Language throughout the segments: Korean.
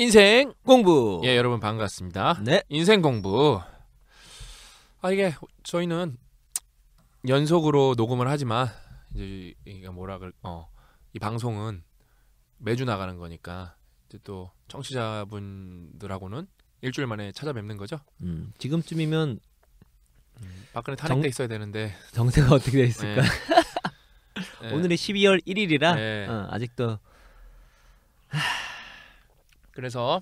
인생 공부. 예, 여러분 반갑습니다. 네. 인생 공부. 아 이게 저희는 연속으로 녹음을 하지만 이제 이게 뭐라 그 어이 방송은 매주 나가는 거니까 이제 또 청취자분들하고는 일주일 만에 찾아뵙는 거죠. 음, 지금쯤이면 음, 박근혜 탄핵돼 있어야 되는데 정세가 어떻게 돼 있을까? 네. 네. 오늘이 12월 1일이라 네. 어, 아직도 하... 그래서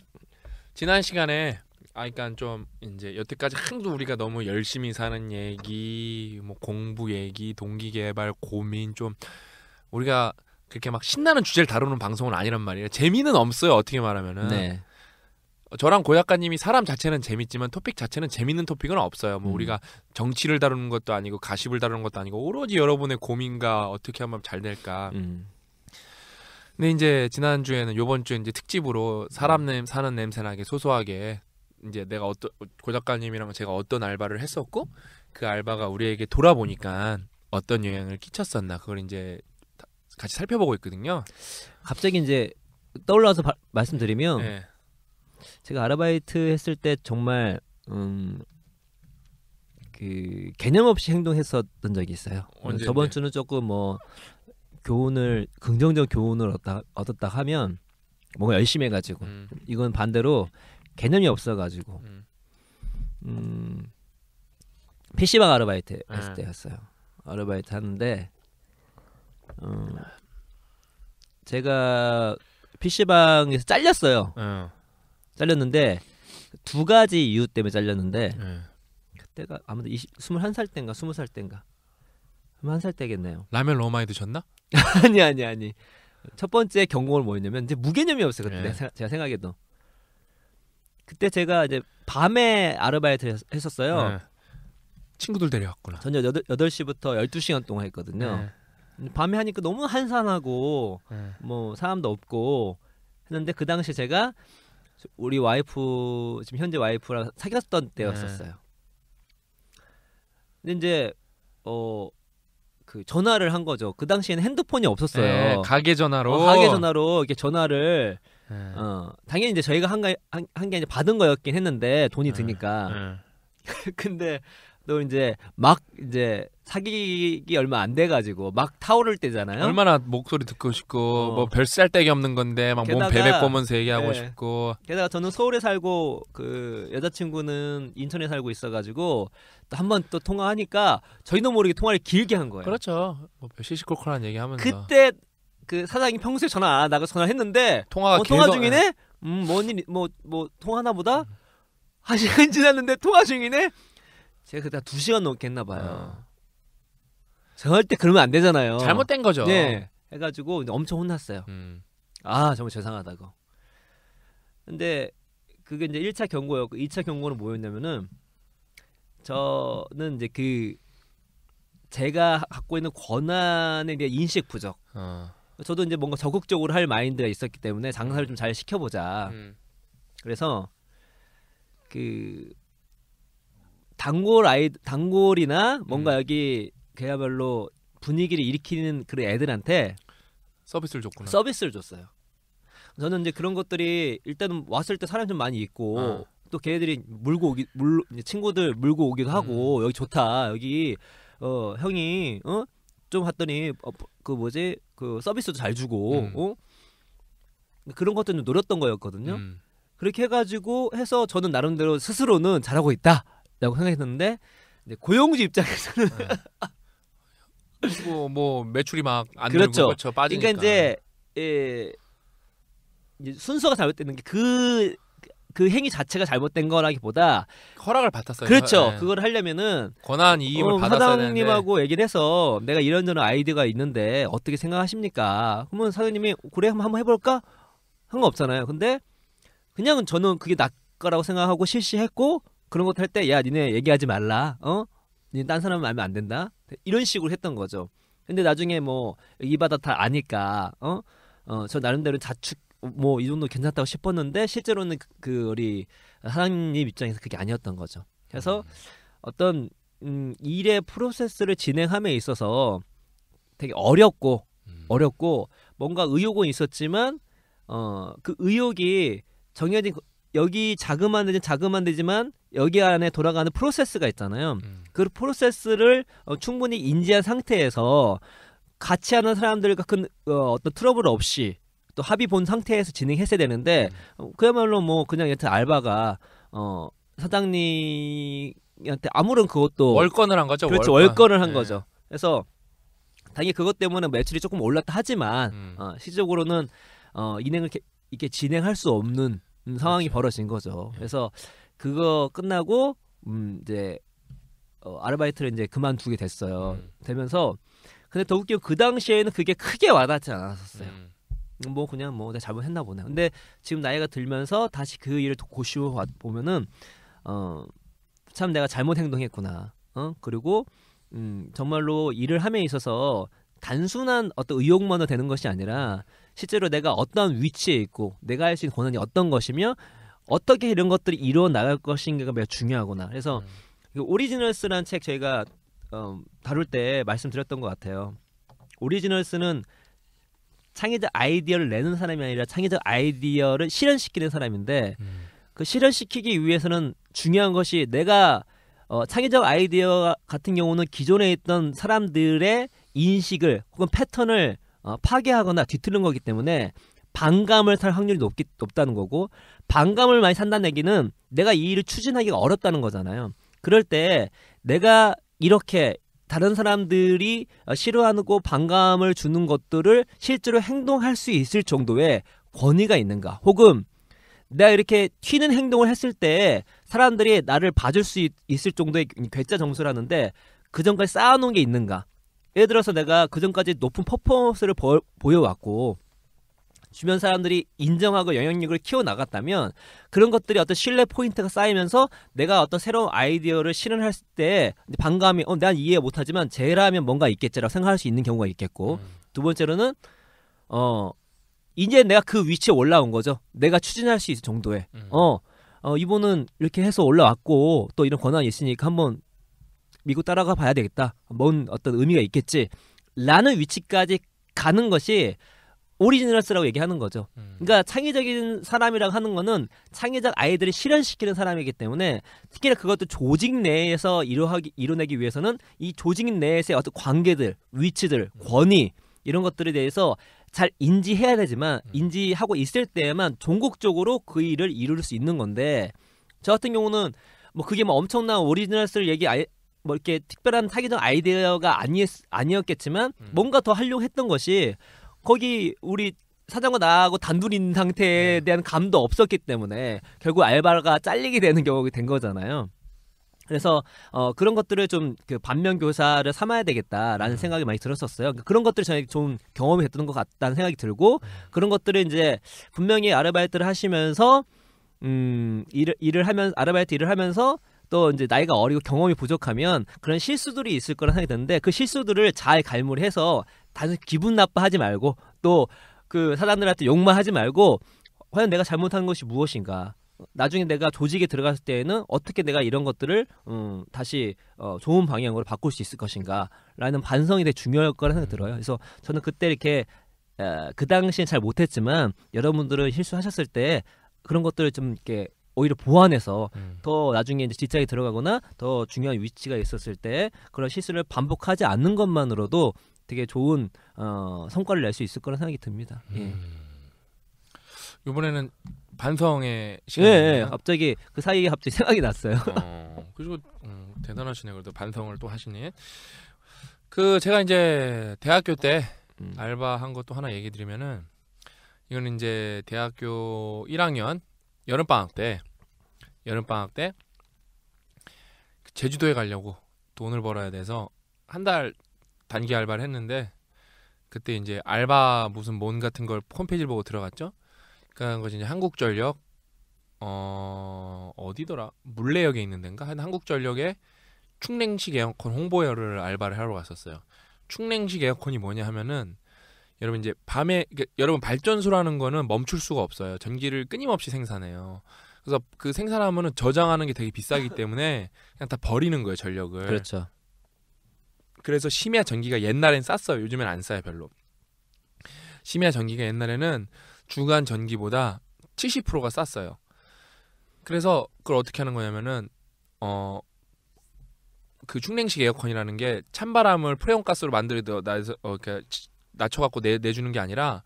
지난 시간에 아 그러니까 좀 이제 여태까지 항상 우리가 너무 열심히 사는 얘기, 뭐 공부 얘기, 동기 개발 고민 좀 우리가 그렇게 막 신나는 주제를 다루는 방송은 아니란 말이에요. 재미는 없어요. 어떻게 말하면은. 네. 어, 저랑 고약가님이 사람 자체는 재밌지만 토픽 자체는 재밌는 토픽은 없어요. 뭐 음. 우리가 정치를 다루는 것도 아니고 가십을 다루는 것도 아니고 오로지 여러분의 고민과 어떻게 하면 잘 될까. 음. 근데 이제 지난주에는 요번 주에 이제 특집으로 음. 사람 냄 사는 냄새나게 소소하게 이제 내가 어떤 고 작가님이랑 제가 어떤 알바를 했었고 그 알바가 우리에게 돌아보니까 어떤 영향을 끼쳤었나 그걸 이제 같이 살펴보고 있거든요. 갑자기 이제 떠올라서 바, 말씀드리면 네. 제가 아르바이트 했을 때 정말 음, 그 개념 없이 행동했었던 적이 있어요. 언제 저번 주는 조금 뭐 교훈을 긍정적 교훈을 얻다, 얻었다 하면 뭔가 열심히 해가지고 음. 이건 반대로 개념이 없어가지고 음. 음, PC방 아르바이트 네. 했을 때였어요. 아르바이트 하는데 음, 제가 PC방에서 잘렸어요. 네. 잘렸는데 두 가지 이유 때문에 잘렸는데 네. 그때가 아무튼 20, 21살 땐가 20살 땐가 21살 때겠네요. 라면 너무 많이 드셨나? 아니 아니 아니. 첫 번째 경공을 뭐였냐면 이제 무개념이었어요 그때 네. 제가 생각해도 그때 제가 이제 밤에 아르바이트를 했었어요. 네. 친구들 데려왔구나. 저녁 여덟 시부터 열두 시간 동안 했거든요. 네. 밤에 하니까 너무 한산하고 네. 뭐 사람도 없고 했는데 그 당시 제가 우리 와이프 지금 현재 와이프랑 사귀었던 때였었어요. 네. 근데 이제 어그 전화를 한 거죠. 그 당시에는 핸드폰이 없었어요. 네, 가게 전화로 어, 가게 전화로 이렇게 전화를 네. 어, 당연히 이제 저희가 한게 한게 이제 받은 거였긴 했는데 돈이 네. 드니까. 네. 근데 또 이제 막 이제 사귀기 얼마 안 돼가지고 막 타오를 때잖아요. 얼마나 목소리 듣고 싶고 어. 뭐 별쌀데기 없는 건데 막몸 베베 꼬면서 얘기하고 네. 싶고. 게다가 저는 서울에 살고 그 여자친구는 인천에 살고 있어가지고 한번 또 통화하니까 저희도 모르게 통화를 길게 한 거예요. 그렇죠. 뭐 시시콜콜한 얘기하면서. 그때 그 사장이 평소에 전화 안하다 전화했는데 통화가 어, 통화 중이네. 예. 음뭔일뭐 뭐, 뭐 통화나 보다. 한 시간 지났는데 통화 중이네. 제가 그때 두 시간 넘게 했나 봐요. 어. 절대 그러면 안 되잖아요. 잘못된 거죠. 네. 해가지고 엄청 혼났어요. 음. 아 정말 죄송하다고. 근데 그게 이제 1차 경고였고 2차 경고는 뭐였냐면은 저는 이제 그 제가 갖고 있는 권한에 대한 인식 부족. 어. 저도 이제 뭔가 적극적으로 할 마인드가 있었기 때문에 장사를 좀 잘 시켜보자. 음. 그래서 그 단골 아이 단골이나 뭔가 음. 여기 그야별로 분위기를 일으키는 그런 애들한테 서비스를 줬구나. 서비스를 줬어요. 저는 이제 그런 것들이 일단은 왔을 때 사람 좀 많이 있고 어. 또 걔들이 물고 오기 물 친구들 물고 오기도 하고 음. 여기 좋다 여기 어 형이 어좀 왔더니 어, 그 뭐지 그 서비스도 잘 주고 음. 어 그런 것들을 노렸던 거였거든요. 음. 그렇게 해가지고 해서 저는 나름대로 스스로는 잘하고 있다. 라고 생각했는데 고용주 입장에서는 네. 그리고 뭐 매출이 막안 그렇죠. 늘고 그죠 빠지니까. 그러니까 이제 예, 순서가 잘못되는 게그그 그 행위 자체가 잘못된 거라기보다 허락을 받았어요. 그렇죠. 네. 그걸 하려면은 권한 이임을 어, 받았어야 되는데 사장님하고 얘기를 해서 내가 이런저런 아이디어가 있는데 어떻게 생각하십니까? 그러면 사장님이 그래 한번 해볼까 한 거 없잖아요. 근데 그냥 저는 그게 낫거라고 생각하고 실시했고 그런 것도 할때 야 니네 얘기하지 말라 어? 니 딴 사람 알면 안 된다 이런 식으로 했던 거죠 근데 나중에 뭐이 바다 다 아니까 어? 어저 나름대로 자축 뭐 이 정도 괜찮다고 싶었는데 실제로는 그, 그 우리 하나님 입장에서 그게 아니었던 거죠 그래서 음. 어떤 음, 일의 프로세스를 진행함에 있어서 되게 어렵고 음. 어렵고 뭔가 의욕은 있었지만 어 그 의욕이 정해진 그 여기 자그만 되지 자그만 되지만 여기 안에 돌아가는 프로세스가 있잖아요. 음. 그 프로세스를 어, 충분히 인지한 상태에서 같이 하는 사람들과 큰 어, 어떤 트러블 없이 또 합의 본 상태에서 진행했어야 되는데 음. 어, 그야말로 뭐 그냥 여튼 알바가 어 사장님한테 아무런 그것도 월권을 한 거죠. 그렇죠. 월권. 을한 네. 거죠. 그래서 당연히 그것 때문에 매출이 조금 올랐다 하지만 음. 어, 시적으로는 어, 인행을 이렇게 진행할 수 없는 음, 그렇죠. 상황이 그렇 벌어진 거죠. 네. 그래서 그거 끝나고 음 이제 어, 아르바이트를 이제 그만두게 됐어요. 음. 되면서 근데 더웃기그 당시에는 그게 크게 와닿지 않았었어요. 음. 뭐 그냥 뭐 내가 잘못했나 보네. 근데 지금 나이가 들면서 다시 그 일을 고시워 보면은 어 참 내가 잘못 행동했구나. 어 그리고 음 정말로 일을 함에 있어서 단순한 어떤 의욕만으로 되는 것이 아니라 실제로 내가 어떤 위치에 있고 내가 할 수 있는 권한이 어떤 것이며 어떻게 이런 것들이 이루어 나갈 것인가가 매우 중요하구나. 그래서 음. 그 오리지널스라는 책 저희가 어, 다룰 때 말씀드렸던 것 같아요. 오리지널스는 창의적 아이디어를 내는 사람이 아니라 창의적 아이디어를 실현시키는 사람인데 음. 그 실현시키기 위해서는 중요한 것이 내가 어, 창의적 아이디어 같은 경우는 기존에 있던 사람들의 인식을 혹은 패턴을 어, 파괴하거나 뒤틀는 거기 때문에 반감을 살 확률이 높기, 높다는 거고 반감을 많이 산다는 얘기는 내가 이 일을 추진하기가 어렵다는 거잖아요. 그럴 때 내가 이렇게 다른 사람들이 어, 싫어하고 반감을 주는 것들을 실제로 행동할 수 있을 정도의 권위가 있는가 혹은 내가 이렇게 튀는 행동을 했을 때 사람들이 나를 봐줄 수 있, 을 정도의 괴짜 정수를 하는데 그 전까지 쌓아놓은 게 있는가 예를 들어서 내가 그전까지 높은 퍼포먼스를 보, 보여왔고 주변 사람들이 인정하고 영향력을 키워나갔다면 그런 것들이 어떤 신뢰 포인트가 쌓이면서 내가 어떤 새로운 아이디어를 실현할 때 반감이 어, 난 이해 못하지만 쟤라면 뭔가 있겠지라고 생각할 수 있는 경우가 있겠고 음. 두 번째로는 어 이제 내가 그 위치에 올라온 거죠. 내가 추진할 수 있을 정도의 음. 어, 어 이분은 이렇게 해서 올라왔고 또 이런 권한이 있으니까 한번 미국 따라가 봐야 되겠다. 뭔 어떤 의미가 있겠지. 라는 위치까지 가는 것이 오리지널스라고 얘기하는 거죠. 음. 그러니까 창의적인 사람이라고 하는 거는 창의적 아이들을 실현시키는 사람이기 때문에 특히나 그것도 조직 내에서 이루하기, 이뤄내기 위해서는 이 조직 내에서의 어떤 관계들, 위치들, 음. 권위 이런 것들에 대해서 잘 인지해야 되지만 음. 인지하고 있을 때에만 종국적으로그 일을 이룰 수 있는 건데 저 같은 경우는 뭐 그게 뭐 엄청난 오리지널스를 얘기 뭐 이렇게 특별한 사기적 아이디어가 아니었, 아니었겠지만 음. 뭔가 더 하려고 했던 것이 거기 우리 사장과 나하고 단둘인 상태에 네. 대한 감도 없었기 때문에 결국 알바가 잘리게 되는 경우가 된 거잖아요. 그래서 어, 그런 것들을 좀그 반면 교사를 삼아야 되겠다라는 음. 생각이 많이 들었었어요. 그러니까 그런 것들을 저는 좀 경험이 됐던 것 같다는 생각이 들고 음. 그런 것들을 이제 분명히 아르바이트를 하시면서 음 일을 일을 하면 아르바이트 일을 하면서 또 이제 나이가 어리고 경험이 부족하면 그런 실수들이 있을 거라 생각이 드는데 그 실수들을 잘 갈무리해서 단순 기분 나빠하지 말고 또 그 사람들한테 욕만 하지 말고 과연 내가 잘못한 것이 무엇인가 나중에 내가 조직에 들어갔을 때에는 어떻게 내가 이런 것들을 음, 다시 어, 좋은 방향으로 바꿀 수 있을 것인가라는 반성이 되게 중요할 거라 생각이 들어요. 그래서 저는 그때 이렇게 그 당시엔 잘 못했지만 여러분들은 실수하셨을 때 그런 것들을 좀 이렇게 오히려 보완해서 음. 더 나중에 이제 직장에 들어가거나 더 중요한 위치가 있었을 때 그런 실수를 반복하지 않는 것만으로도 되게 좋은 어, 성과를 낼 수 있을 거라는 생각이 듭니다. 예. 이번에는 음. 반성의 시간. 예, 예, 갑자기 그 사이에 갑자기 생각이 났어요. 어, 그리고 음, 대단하시네. 그래도 반성을 또 하시니. 그 제가 이제 대학교 때 음. 알바 한 것도 하나 얘기 드리면은 이건 이제 대학교 1학년 여름 방학 때 여름 방학 때 제주도에 가려고 돈을 벌어야 돼서 한 달 단기 알바를 했는데 그때 이제 알바 무슨 뭔 같은 걸 홈페이지를 보고 들어갔죠. 그러니것이 이제 한국전력 어 어디더라 물레역에 있는 데인가 한 한국전력에 충냉식 에어컨 홍보열을 알바를 하러 갔었어요. 충냉식 에어컨이 뭐냐 하면은 여러분 이제 밤에 그러니까 여러분 발전소라는 거는 멈출 수가 없어요. 전기를 끊임없이 생산해요. 그래서 그 생산하면은 저장하는 게 되게 비싸기 때문에 그냥 다 버리는 거예요 전력을. 그렇죠. 그래서 심야 전기가 옛날엔 쌌어요. 요즘엔 안 싸요 별로. 심야 전기가 옛날에는 주간 전기보다 70%가 쌌어요. 그래서 그걸 어떻게 하는 거냐면은 어. 그 충냉식 에어컨이라는 게 찬바람을 프레온 가스로 만들어 나서 어, 그니까 낮춰갖고 내, 내주는 게 아니라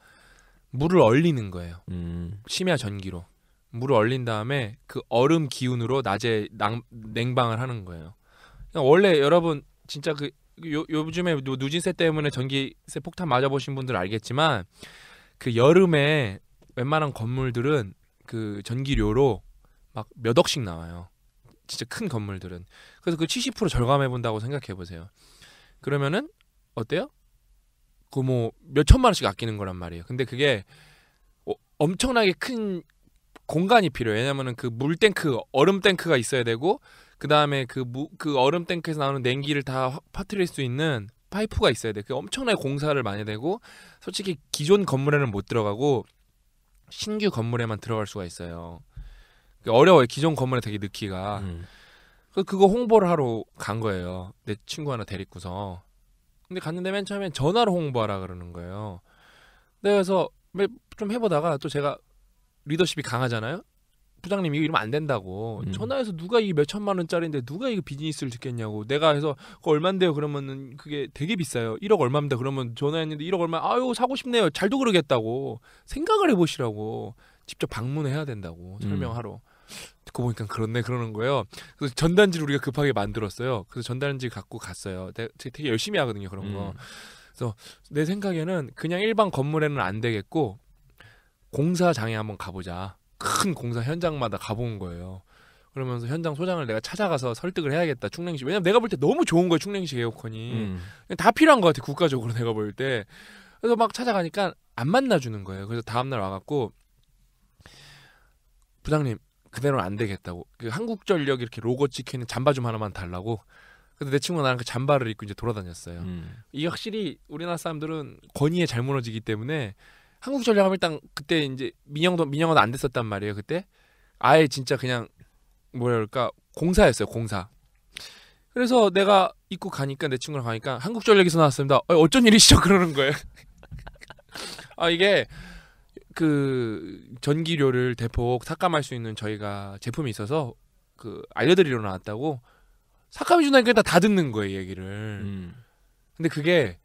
물을 얼리는 거예요. 음. 심야 전기로 물을 얼린 다음에 그 얼음 기운으로 낮에 낭, 냉방을 하는 거예요. 그러니까 원래 여러분 진짜 그 요, 요즘에 누진세 때문에 전기세 폭탄 맞아보신 분들 알겠지만 그 여름에 웬만한 건물들은 그 전기료로 막 몇 억씩 나와요. 진짜 큰 건물들은. 그래서 그 70% 절감해 본다고 생각해 보세요. 그러면은 어때요? 그뭐몇 천만 원씩 아끼는 거란 말이에요. 근데 그게 어, 엄청나게 큰 공간이 필요해요. 왜냐면은 그 물탱크, 얼음 탱크가 있어야 되고 그다음에 그 무, 그 얼음 탱크에서 나오는 냉기를 다 퍼뜨릴 수 있는 파이프가 있어야 돼. 그 엄청나게 공사를 많이 되고 솔직히 기존 건물에는 못 들어가고 신규 건물에만 들어갈 수가 있어요. 어려워요. 기존 건물에 되게 넣기가. 음. 그, 그거 홍보를 하러 간 거예요. 내 친구 하나 데리고서 근데 갔는데 맨 처음엔 전화로 홍보하라 그러는 거예요. 네, 그래서 좀 해보다가 또 제가 리더십이 강하잖아요. 부장님 이거 이러면 안 된다고 음. 전화해서 누가 이몇 천만 원짜리인데 누가 이거 비즈니스를 짓겠냐고 내가 해서 그거 얼마인데요 그러면은 그게 되게 비싸요 1억 얼마입니다 그러면 전화했는데 1억 얼마 아유 사고 싶네요 잘도 그러겠다고 생각을 해보시라고 직접 방문해야 된다고 음. 설명하러 음. 듣고 보니까 그렇네 그러는 거예요. 그래서 전단지를 우리가 급하게 만들었어요. 그래서 전단지 갖고 갔어요. 되게 열심히 하거든요 그런 거. 음. 그래서 내 생각에는 그냥 일반 건물에는 안 되겠고 공사장에 한번 가보자. 큰 공사 현장마다 가본 거예요. 그러면서 현장 소장을 내가 찾아가서 설득을 해야겠다 충냉식 왜냐면 내가 볼 때 너무 좋은 거예요 충냉식 에어컨이 음. 다 필요한 것 같아 국가적으로 내가 볼때 그래서 막 찾아가니까 안 만나주는 거예요 그래서 다음날 와갖고 부장님 그대로는 안 되겠다고 그 한국전력 이렇게 로고 찍혀있는 잠바 좀 하나만 달라고 근데 내 친구가 나랑 그 잠바를 입고 이제 돌아다녔어요 음. 이게 확실히 우리나라 사람들은 권위에 잘 무너지기 때문에 한국전력 하면 일단 그때 이제 민영도 민영화도 안 됐었단 말이에요 그때 아예 진짜 그냥 뭐라그럴까 공사였어요 공사 그래서 내가 입고 가니까 내 친구랑 가니까 한국전력에서 나왔습니다 어, 어쩐 일이시죠 그러는 거예요 아 이게 그 전기료를 대폭 삭감할 수 있는 저희가 제품이 있어서 그 알려드리러 나왔다고 삭감해 준다니까 일다 듣는 거예요 얘기를 음. 근데 그게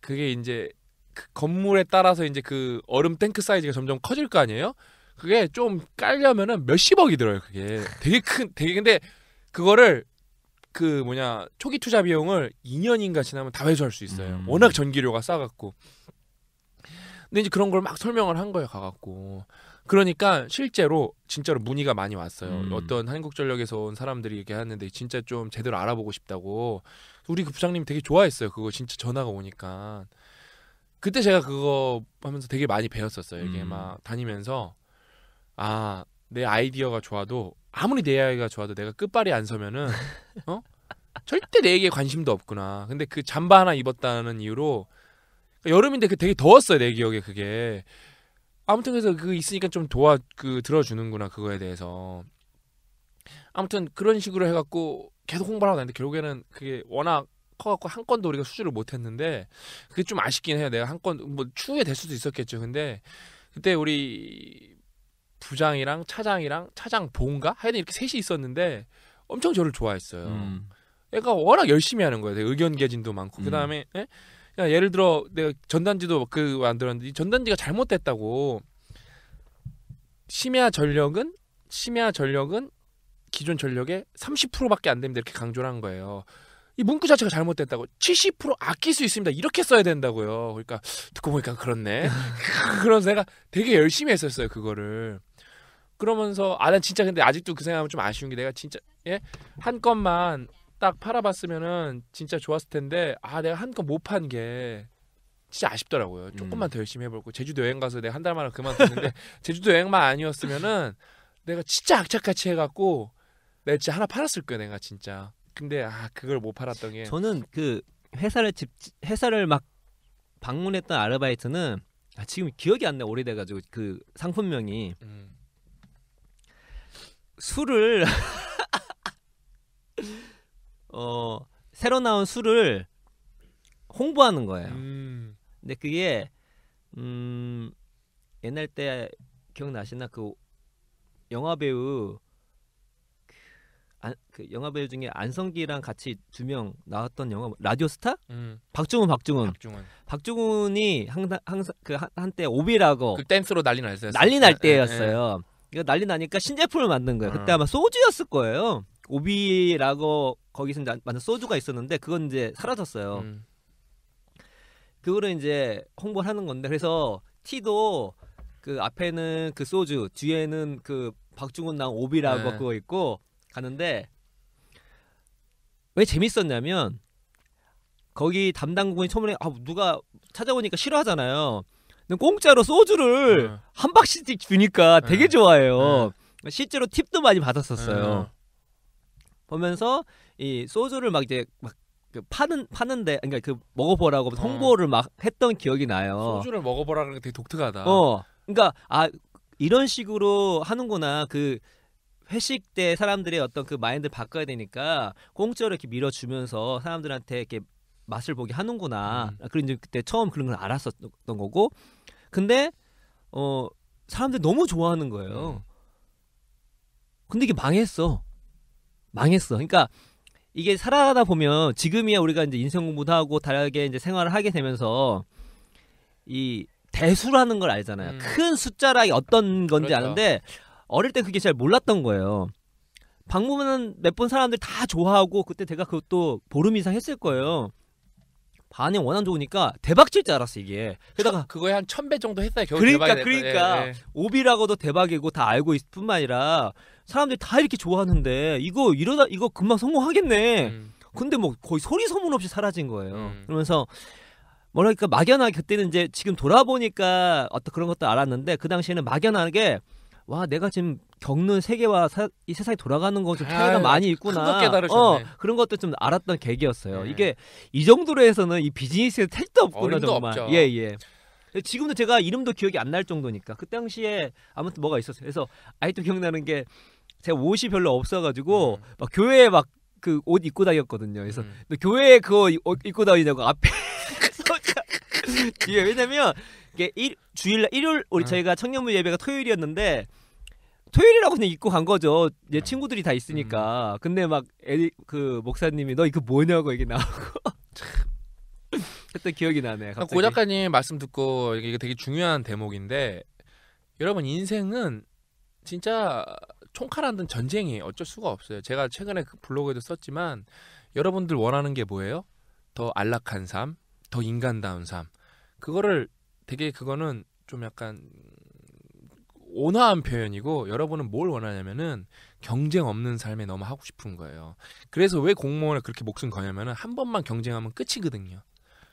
그게 이제 그 건물에 따라서 이제 그 얼음 탱크 사이즈가 점점 커질 거 아니에요 그게 좀 깔려면은 몇십억이 들어요 그게 되게 큰 되게 근데 그거를 그 뭐냐 초기 투자 비용을 2년인가 지나면 다 회수할 수 있어요 음. 워낙 전기료가 싸갖고 근데 이제 그런 걸 막 설명을 한 거예요 가갖고 그러니까 실제로 진짜로 문의가 많이 왔어요. 음. 어떤 한국전력에서 온 사람들이 이렇게 하는데 진짜 좀 제대로 알아보고 싶다고 우리 그 부장님 되게 좋아했어요. 그거 진짜 전화가 오니까 그때 제가 그거 하면서 되게 많이 배웠었어요. 이게 음. 막 다니면서 아 내 아이디어가 좋아도 아무리 내 아이가 좋아도 내가 끝발이 안 서면은 어 절대 내게 관심도 없구나. 근데 그 잠바 하나 입었다는 이유로 그러니까 여름인데 그 되게 더웠어요 내 기억에 그게 아무튼 그래서 그 있으니까 좀 도와 그 들어주는구나 그거에 대해서 아무튼 그런 식으로 해갖고 계속 홍보를 하고 다는데 결국에는 그게 워낙 커갖고 한 건도 우리가 수주를 못했는데 그게 좀 아쉽긴 해요 내가 한 건 뭐 추후에 될 수도 있었겠죠 근데 그때 우리 부장이랑 차장이랑 차장 본가 하여튼 이렇게 셋이 있었는데 엄청 저를 좋아했어요. 음. 애가 워낙 열심히 하는 거예요. 의견 개진도 많고 음. 그 다음에 에? 예? 예를 들어 내가 전단지도 그 만들었는데 전단지가 잘못됐다고 심야 전력은 심야 전력은 기존 전력의 30%밖에 안 됩니다 이렇게 강조를 한 거예요. 이 문구 자체가 잘못됐다고 70% 아낄 수 있습니다 이렇게 써야 된다고요. 그러니까 듣고 보니까 그렇네. 그래서 내가 되게 열심히 했었어요 그거를. 그러면서 아 난 진짜 근데 아직도 그 생각하면 좀 아쉬운 게 내가 진짜 예한 건만 딱 팔아봤으면은 진짜 좋았을 텐데 아 내가 한 건 못 판 게 진짜 아쉽더라고요. 음. 조금만 더 열심히 해볼고 제주도 여행 가서 내가 한 달 만에 그만뒀는데 제주도 여행만 아니었으면은 내가 진짜 악착같이 해갖고 내가 진짜 하나 팔았을 거야 내가 진짜. 근데 아 그걸 못 팔았던 게 저는 그 회사를 집 회사를 막 방문했던 아르바이트는 아, 지금 기억이 안 나 오래돼가지고 그 상품명이 음. 술을 어 새로 나온 술을 홍보하는 거예요. 음. 근데 그게 음 옛날 때 기억나시나 그 영화 배우 그, 그 영화 배우 중에 안성기랑 같이 두 명 나왔던 영화 라디오스타? 음. 박중훈 박중훈. 박중훈. 박중훈이 항상 항상 그 한, 때 오비라고 그 댄스로 난리 났어요. 난리 날 네, 네, 네. 때였어요. 에, 에, 에. 이거 난리 나니까 신제품을 만든 거예요. 그때 어. 아마 소주였을 거예요. 오비라고 거기서 만든 소주가 있었는데 그건 이제 사라졌어요. 음. 그거를 이제 홍보를 하는 건데 그래서 티도 그 앞에는 그 소주 뒤에는 그 박중훈 나온 오비라고 네. 그거 있고 가는데 왜 재밌었냐면 거기 담당군이 처음에 아 누가 찾아오니까 싫어하잖아요. 근데 공짜로 소주를 네. 한 박스씩 주니까 되게 네. 좋아해요. 네. 실제로 팁도 많이 받았었어요. 네. 보면서 이 소주를 막 이제 막 그 파는 파는데 그러니까 그 먹어보라고 어. 홍보를 어. 막 했던 기억이 나요. 소주를 먹어보라는 게 되게 독특하다. 어, 그러니까 아 이런 식으로 하는구나 그 회식 때 사람들의 어떤 그 마인드 바꿔야 되니까 공짜로 이렇게 밀어주면서 사람들한테 이렇게 맛을 보게 하는구나. 음. 아, 그리고 이제 그때 처음 그런 걸 알았었던 거고. 근데 어사람들 너무 좋아하는 거예요. 음. 근데 이게 망했어. 망했어. 그러니까 이게 살아가다 보면 지금이야 우리가 이제 인생 공부도 하고 다르게 이제 생활을 하게 되면서 이 대수라는 걸 알잖아요. 음. 큰숫자라 어떤 건지 그렇죠. 아는데 어릴 때 그게 잘 몰랐던 거예요. 방문은 몇 번 사람들 다 좋아하고 그때 제가 그것도 보름 이상 했을 거예요. 반응 워낙 좋으니까 대박칠 줄 알았어 이게. 그러다가 그거에 한천배 정도 했어요. 그러니까 그러니까 예, 예. 오비라고도 대박이고 다 알고 있을 뿐만 아니라 사람들이 다 이렇게 좋아하는데 이거 이러다 이거 금방 성공하겠네. 음. 근데 뭐 거의 소리 소문 없이 사라진 거예요. 음. 그러면서 뭐랄까 막연하게 그때는 이제 지금 돌아보니까 어떤 그런 것도 알았는데 그 당시에는 막연하게 와 내가 지금 겪는 세계와 사, 이 세상이 돌아가는 것좀 차이가 아, 많이 있구나. 어, 그런 것도 좀 알았던 계기였어요. 네. 이게 이 정도로 해서는 이 비즈니스에 택도 없구나 정말. 없예 예. 예. 지금도 제가 이름도 기억이 안 날 정도니까 그 당시에 아무튼 뭐가 있었어요. 그래서 아직도 기억나는 게 제가 옷이 별로 없어가지고 음. 막 교회에 막 그 옷 입고 다녔거든요. 그래서 음. 교회에 그거 입고 다니냐고 앞에 이게 왜냐면 이게 일, 주일날 일요일 우리 음. 저희가 청년부 예배가 토요일이었는데 토요일이라고 그냥 입고 간 거죠. 얘 음. 친구들이 다 있으니까. 음. 근데 막그 목사님이 너 이거 뭐냐고 이게 나오고. 그때 기억이 나네. 갑자기. 고 작가님 말씀 듣고 이게 되게 중요한 대목인데 여러분 인생은 진짜 총칼하는 전쟁이 어쩔 수가 없어요. 제가 최근에 그 블로그에도 썼지만 여러분들 원하는 게 뭐예요? 더 안락한 삶, 더 인간다운 삶. 그거를 되게 그거는 좀 약간 온화한 표현이고 여러분은 뭘 원하냐면은 경쟁 없는 삶에 너무 하고 싶은 거예요. 그래서 왜 공무원을 그렇게 목숨 거냐면은 한 번만 경쟁하면 끝이거든요.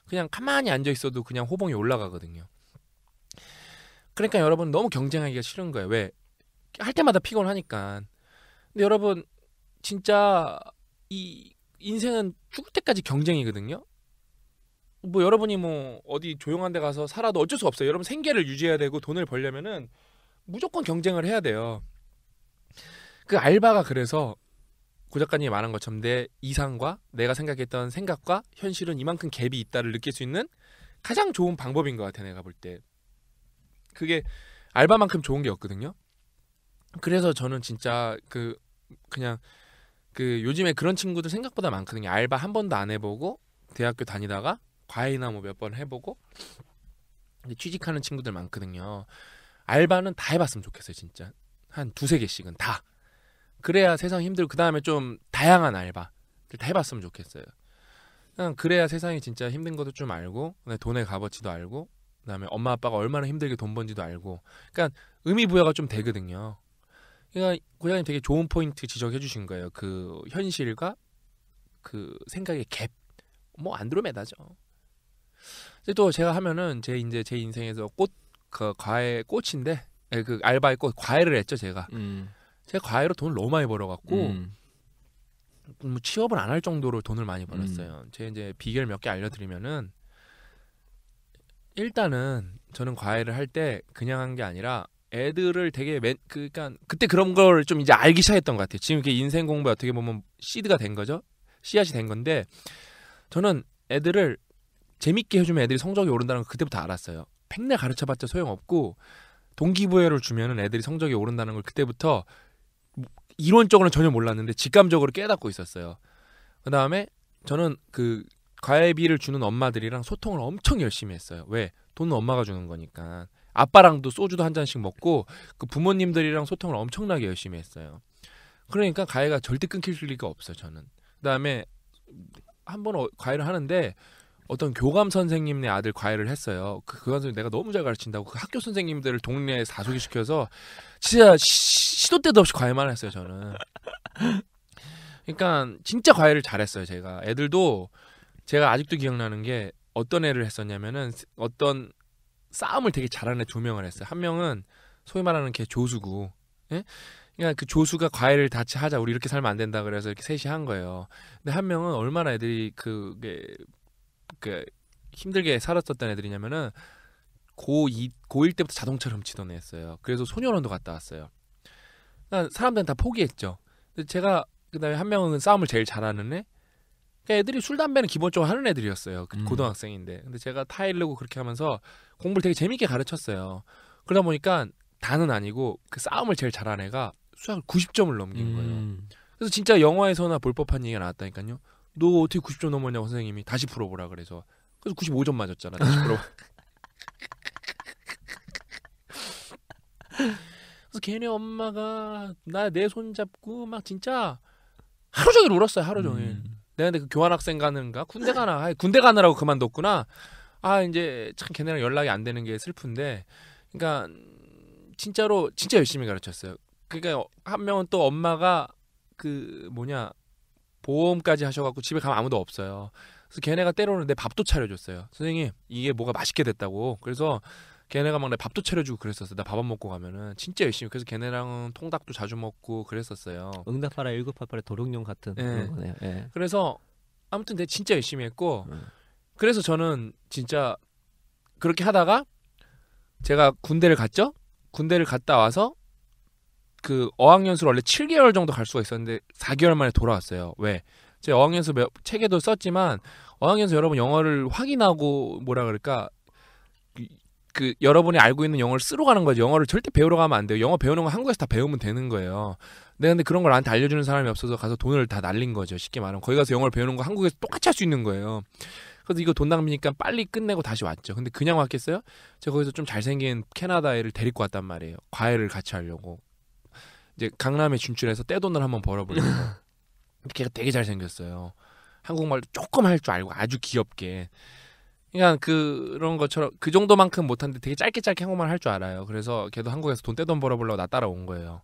그냥 가만히 앉아 있어도 그냥 호봉이 올라가거든요. 그러니까 여러분 너무 경쟁하기가 싫은 거예요. 왜? 할 때마다 피곤하니까. 근데 여러분 진짜 이 인생은 죽을 때까지 경쟁이거든요. 뭐 여러분이 뭐 어디 조용한 데 가서 살아도 어쩔 수 없어요. 여러분 생계를 유지해야 되고 돈을 벌려면은 무조건 경쟁을 해야 돼요. 그 알바가 그래서 고 작가님이 말한 것처럼 내 이상과 내가 생각했던 생각과 현실은 이만큼 갭이 있다를 느낄 수 있는 가장 좋은 방법인 것 같아 내가 볼 때. 그게 알바만큼 좋은 게 없거든요. 그래서 저는 진짜 그 그냥 그 요즘에 그런 친구들 생각보다 많거든요. 알바 한 번도 안 해보고 대학교 다니다가 과외나 뭐 몇 번 해보고 취직하는 친구들 많거든요. 알바는 다 해봤으면 좋겠어요, 진짜 한 두세 개씩은 다. 그래야 세상 힘들고 그 다음에 좀 다양한 알바다 해봤으면 좋겠어요. 그냥 그래야 세상이 진짜 힘든 것도 좀 알고 돈의 값어치도 알고 그다음에 엄마 아빠가 얼마나 힘들게 돈 번지도 알고 그러니까 의미 부여가 좀 되거든요. 그러니까 고양이 되게 좋은 포인트 지적해 주신 거예요. 그 현실과 그 생각의 갭. 뭐 안드로메다죠. 또 제가 하면은 제 이제 제 인생에서 꽃 그 과외 꽃인데 예, 그 알바의 꽃 과외를 했죠 제가. 음. 제가 과외로 돈을 너무 많이 벌어갖고 음. 뭐 취업을 안 할 정도로 돈을 많이 음. 벌었어요. 음. 제 이제 비결 몇 개 알려드리면은 일단은 저는 과외를 할 때 그냥 한 게 아니라 애들을 되게 맨, 그니까 그러니까 그때 그런 걸 좀 이제 알기 시작했던 것 같아요. 지금 이렇게 인생 공부 어떻게 보면 시드가 된 거죠. 씨앗이 된 건데 저는 애들을 재밌게 해주면 애들이 성적이 오른다는 걸 그때부터 알았어요. 백날 가르쳐봤자 소용없고 동기부여를 주면은 애들이 성적이 오른다는 걸 그때부터 이론적으로는 전혀 몰랐는데 직감적으로 깨닫고 있었어요. 그 다음에 저는 그 과외비를 주는 엄마들이랑 소통을 엄청 열심히 했어요. 왜? 돈은 엄마가 주는 거니까. 아빠랑도 소주도 한 잔씩 먹고 그 부모님들이랑 소통을 엄청나게 열심히 했어요. 그러니까 가해가 절대 끊길 리가 없어요. 저는. 그다음에 한 번 과외를 어, 하는데 어떤 교감 선생님네 아들 과외를 했어요. 그 교감 그 선생님 내가 너무 잘 가르친다고 그 학교 선생님들을 동네에 사소기 시켜서 진짜 시, 도 때도 없이 과외만 했어요 저는. 그러니까 진짜 과외를 잘했어요 제가. 애들도 제가 아직도 기억나는 게 어떤 애를 했었냐면은 어떤 싸움을 되게 잘하는 애두 명을 했어요. 한 명은 소위 말하는 걔조수구 예? 그러니까 그 조수가 과외를 다치 하자. 우리 이렇게 살면 안 된다. 그래서 이렇게 셋이 한 거예요. 근데 한 명은 얼마나 애들이 그게 그 힘들게 살았었던 애들이냐면은 고2 고1 때부터 자동차를 훔치던 애였어요. 그래서 소년원도 갔다 왔어요. 그러니까 사람들은 다 포기했죠. 근데 제가 그다음에 한 명은 싸움을 제일 잘하는 애, 그러니까 애들이 술 담배는 기본적으로 하는 애들이었어요. 그 음. 고등학생인데. 근데 제가 타일르고 그렇게 하면서 공부를 되게 재밌게 가르쳤어요. 그러다 보니까 다는 아니고 그 싸움을 제일 잘한 애가 수학을 90점을 넘긴 거예요. 음. 그래서 진짜 영화에서나 볼 법한 얘기가 나왔다니까요. 너 어떻게 90점 넘었냐고 선생님이 다시 풀어보라 그래서 그래서 95점 맞았잖아. 다시 풀어. 그래서 걔네 엄마가 나 내 손 잡고 막 진짜 하루 종일 울었어요. 하루 종일. 음. 내가 근데 그 교환학생 가는가 군대 가나 아 군대 가느라고 그만뒀구나 아 이제 참 걔네랑 연락이 안 되는 게 슬픈데 그러니까 진짜로 진짜 열심히 가르쳤어요 그러니까 한 명은 또 엄마가 그 뭐냐 보험까지 하셔갖고 집에 가면 아무도 없어요 그래서 걔네가 때로는 내 밥도 차려줬어요 선생님 이게 뭐가 맛있게 됐다고 그래서 걔네가 막내 밥도 차려주고 그랬었어. 나 밥 안 먹고 가면은 진짜 열심히. 그래서 걔네랑 통닭도 자주 먹고 그랬었어요. 응답하라 1988의 도룡뇽 같은 네. 그런 거네요. 네. 그래서 아무튼 내 진짜 열심히 했고 음. 그래서 저는 진짜 그렇게 하다가 제가 군대를 갔죠. 군대를 갔다 와서 그 어학연수를 원래 7개월 정도 갈 수가 있었는데 4개월 만에 돌아왔어요. 왜? 제 어학연수 몇, 책에도 썼지만 어학연수 여러분 영어를 확인하고 뭐라 그럴까 그 여러분이 알고 있는 영어를 쓰러 가는 거죠 영어를 절대 배우러 가면 안 돼요. 영어 배우는 거 한국에서 다 배우면 되는 거예요. 내데 근데 그런 걸 나한테 알려주는 사람이 없어서 가서 돈을 다 날린 거죠. 쉽게 말하면 거기 가서 영어를 배우는 거 한국에서 똑같이 할 수 있는 거예요. 그래서 이거 돈 낭비니까 빨리 끝내고 다시 왔죠. 근데 그냥 왔겠어요? 제가 거기서 좀 잘생긴 캐나다 애를 데리고 왔단 말이에요. 과외를 같이 하려고. 이제 강남에 진출해서 떼돈을 한번 벌어보려고. 걔가 되게 잘생겼어요. 한국말도 조금 할 줄 알고 아주 귀엽게. 그냥 그런 것처럼 그 정도만큼 못한데 되게 짧게 짧게 한국말 할줄 알아요. 그래서 걔도 한국에서 돈 떼돈 벌어보려고 나 따라온 거예요.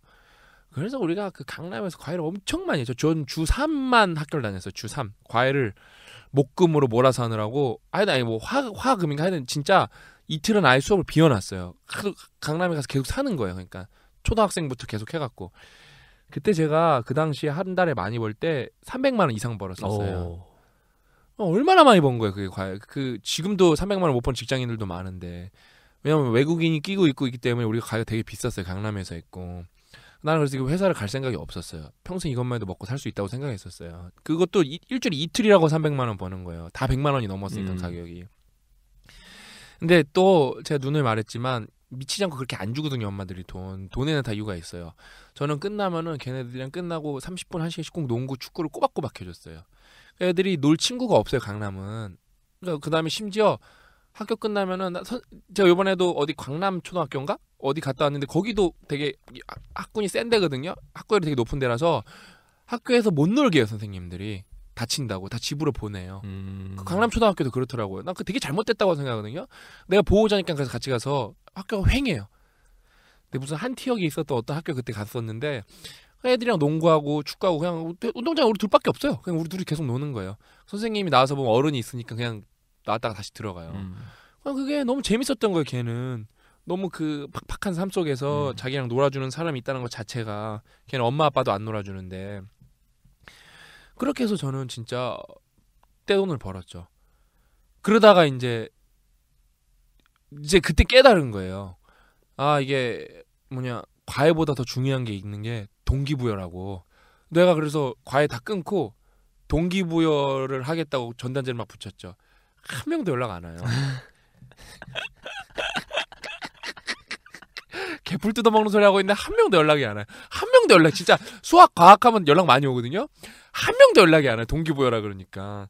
그래서 우리가 그 강남에서 과외를 엄청 많이 했죠. 전 주 3만 학교를 다녔어요. 주 3. 과외를 목금으로 몰아서 하느라고 아니 아니 뭐 뭐화 화금인가 하여튼 진짜 이틀은 아예 수업을 비워놨어요. 강남에 가서 계속 사는 거예요. 그러니까 초등학생부터 계속 해갖고 그때 제가 그 당시에 한 달에 많이 벌 때 300만 원 이상 벌었었어요. 오. 어. 어, 얼마나 많이 번 거예요 그게 과연 그 지금도 300만 원못 번 직장인들도 많은데 왜냐면 외국인이 끼고 있고 있기 때문에 우리가 가격 되게 비쌌어요 강남에서 있고 나는 그래서 이거 회사를 갈 생각이 없었어요 평생 이것만 해도 먹고 살 수 있다고 생각했었어요 그것도 이, 일주일에 이틀이라고 300만 원 버는 거예요 다 100만 원이 넘었으니까 음. 가격이 근데 또 제가 눈을 말했지만 미치지 않고 그렇게 안 주거든요 엄마들이 돈 돈에는 다 이유가 있어요 저는 끝나면은 걔네들이랑 끝나고 30분 1시간씩 꼭 농구 축구를 꼬박꼬박 해줬어요 애들이 놀 친구가 없어요 강남은 그러니까 그다음에 심지어 학교 끝나면은 선, 제가 요번에도 어디 광남 초등학교인가 어디 갔다 왔는데 거기도 되게 아, 학군이 센 데거든요 학군이 되게 높은 데라서 학교에서 못 놀게 해요 선생님들이 다친다고 다 집으로 보내요 음... 그광남 초등학교도 그렇더라고요 난 그 되게 잘못됐다고 생각하거든요 내가 보호자니까 그래서 같이 가서 학교가 횡해요 근데 무슨 한 티역이 있었던 어떤 학교 그때 갔었는데 애들이랑 농구하고 축구하고 그냥 운동장 우리 둘밖에 없어요. 그냥 우리 둘이 계속 노는 거예요. 선생님이 나와서 보면 어른이 있으니까 그냥 나왔다가 다시 들어가요. 음. 그냥 그게 너무 재밌었던 거예요. 걔는 너무 그 팍팍한 삶 속에서 음. 자기랑 놀아주는 사람이 있다는 것 자체가 걔는 엄마 아빠도 안 놀아주는데 그렇게 해서 저는 진짜 떼돈을 벌었죠. 그러다가 이제 이제 그때 깨달은 거예요. 아 이게 뭐냐 과외보다 더 중요한 게 있는 게 동기부여라고. 내가 그래서 과외 다 끊고 동기부여를 하겠다고 전단지를 막 붙였죠. 한 명도 연락 안 와요. 개풀 뜯어먹는 소리 하고 있는데 한 명도 연락이 안 와요. 한 명도 연락 진짜 수학 과학하면 연락 많이 오거든요. 한 명도 연락이 안 와요. 동기부여라 그러니까.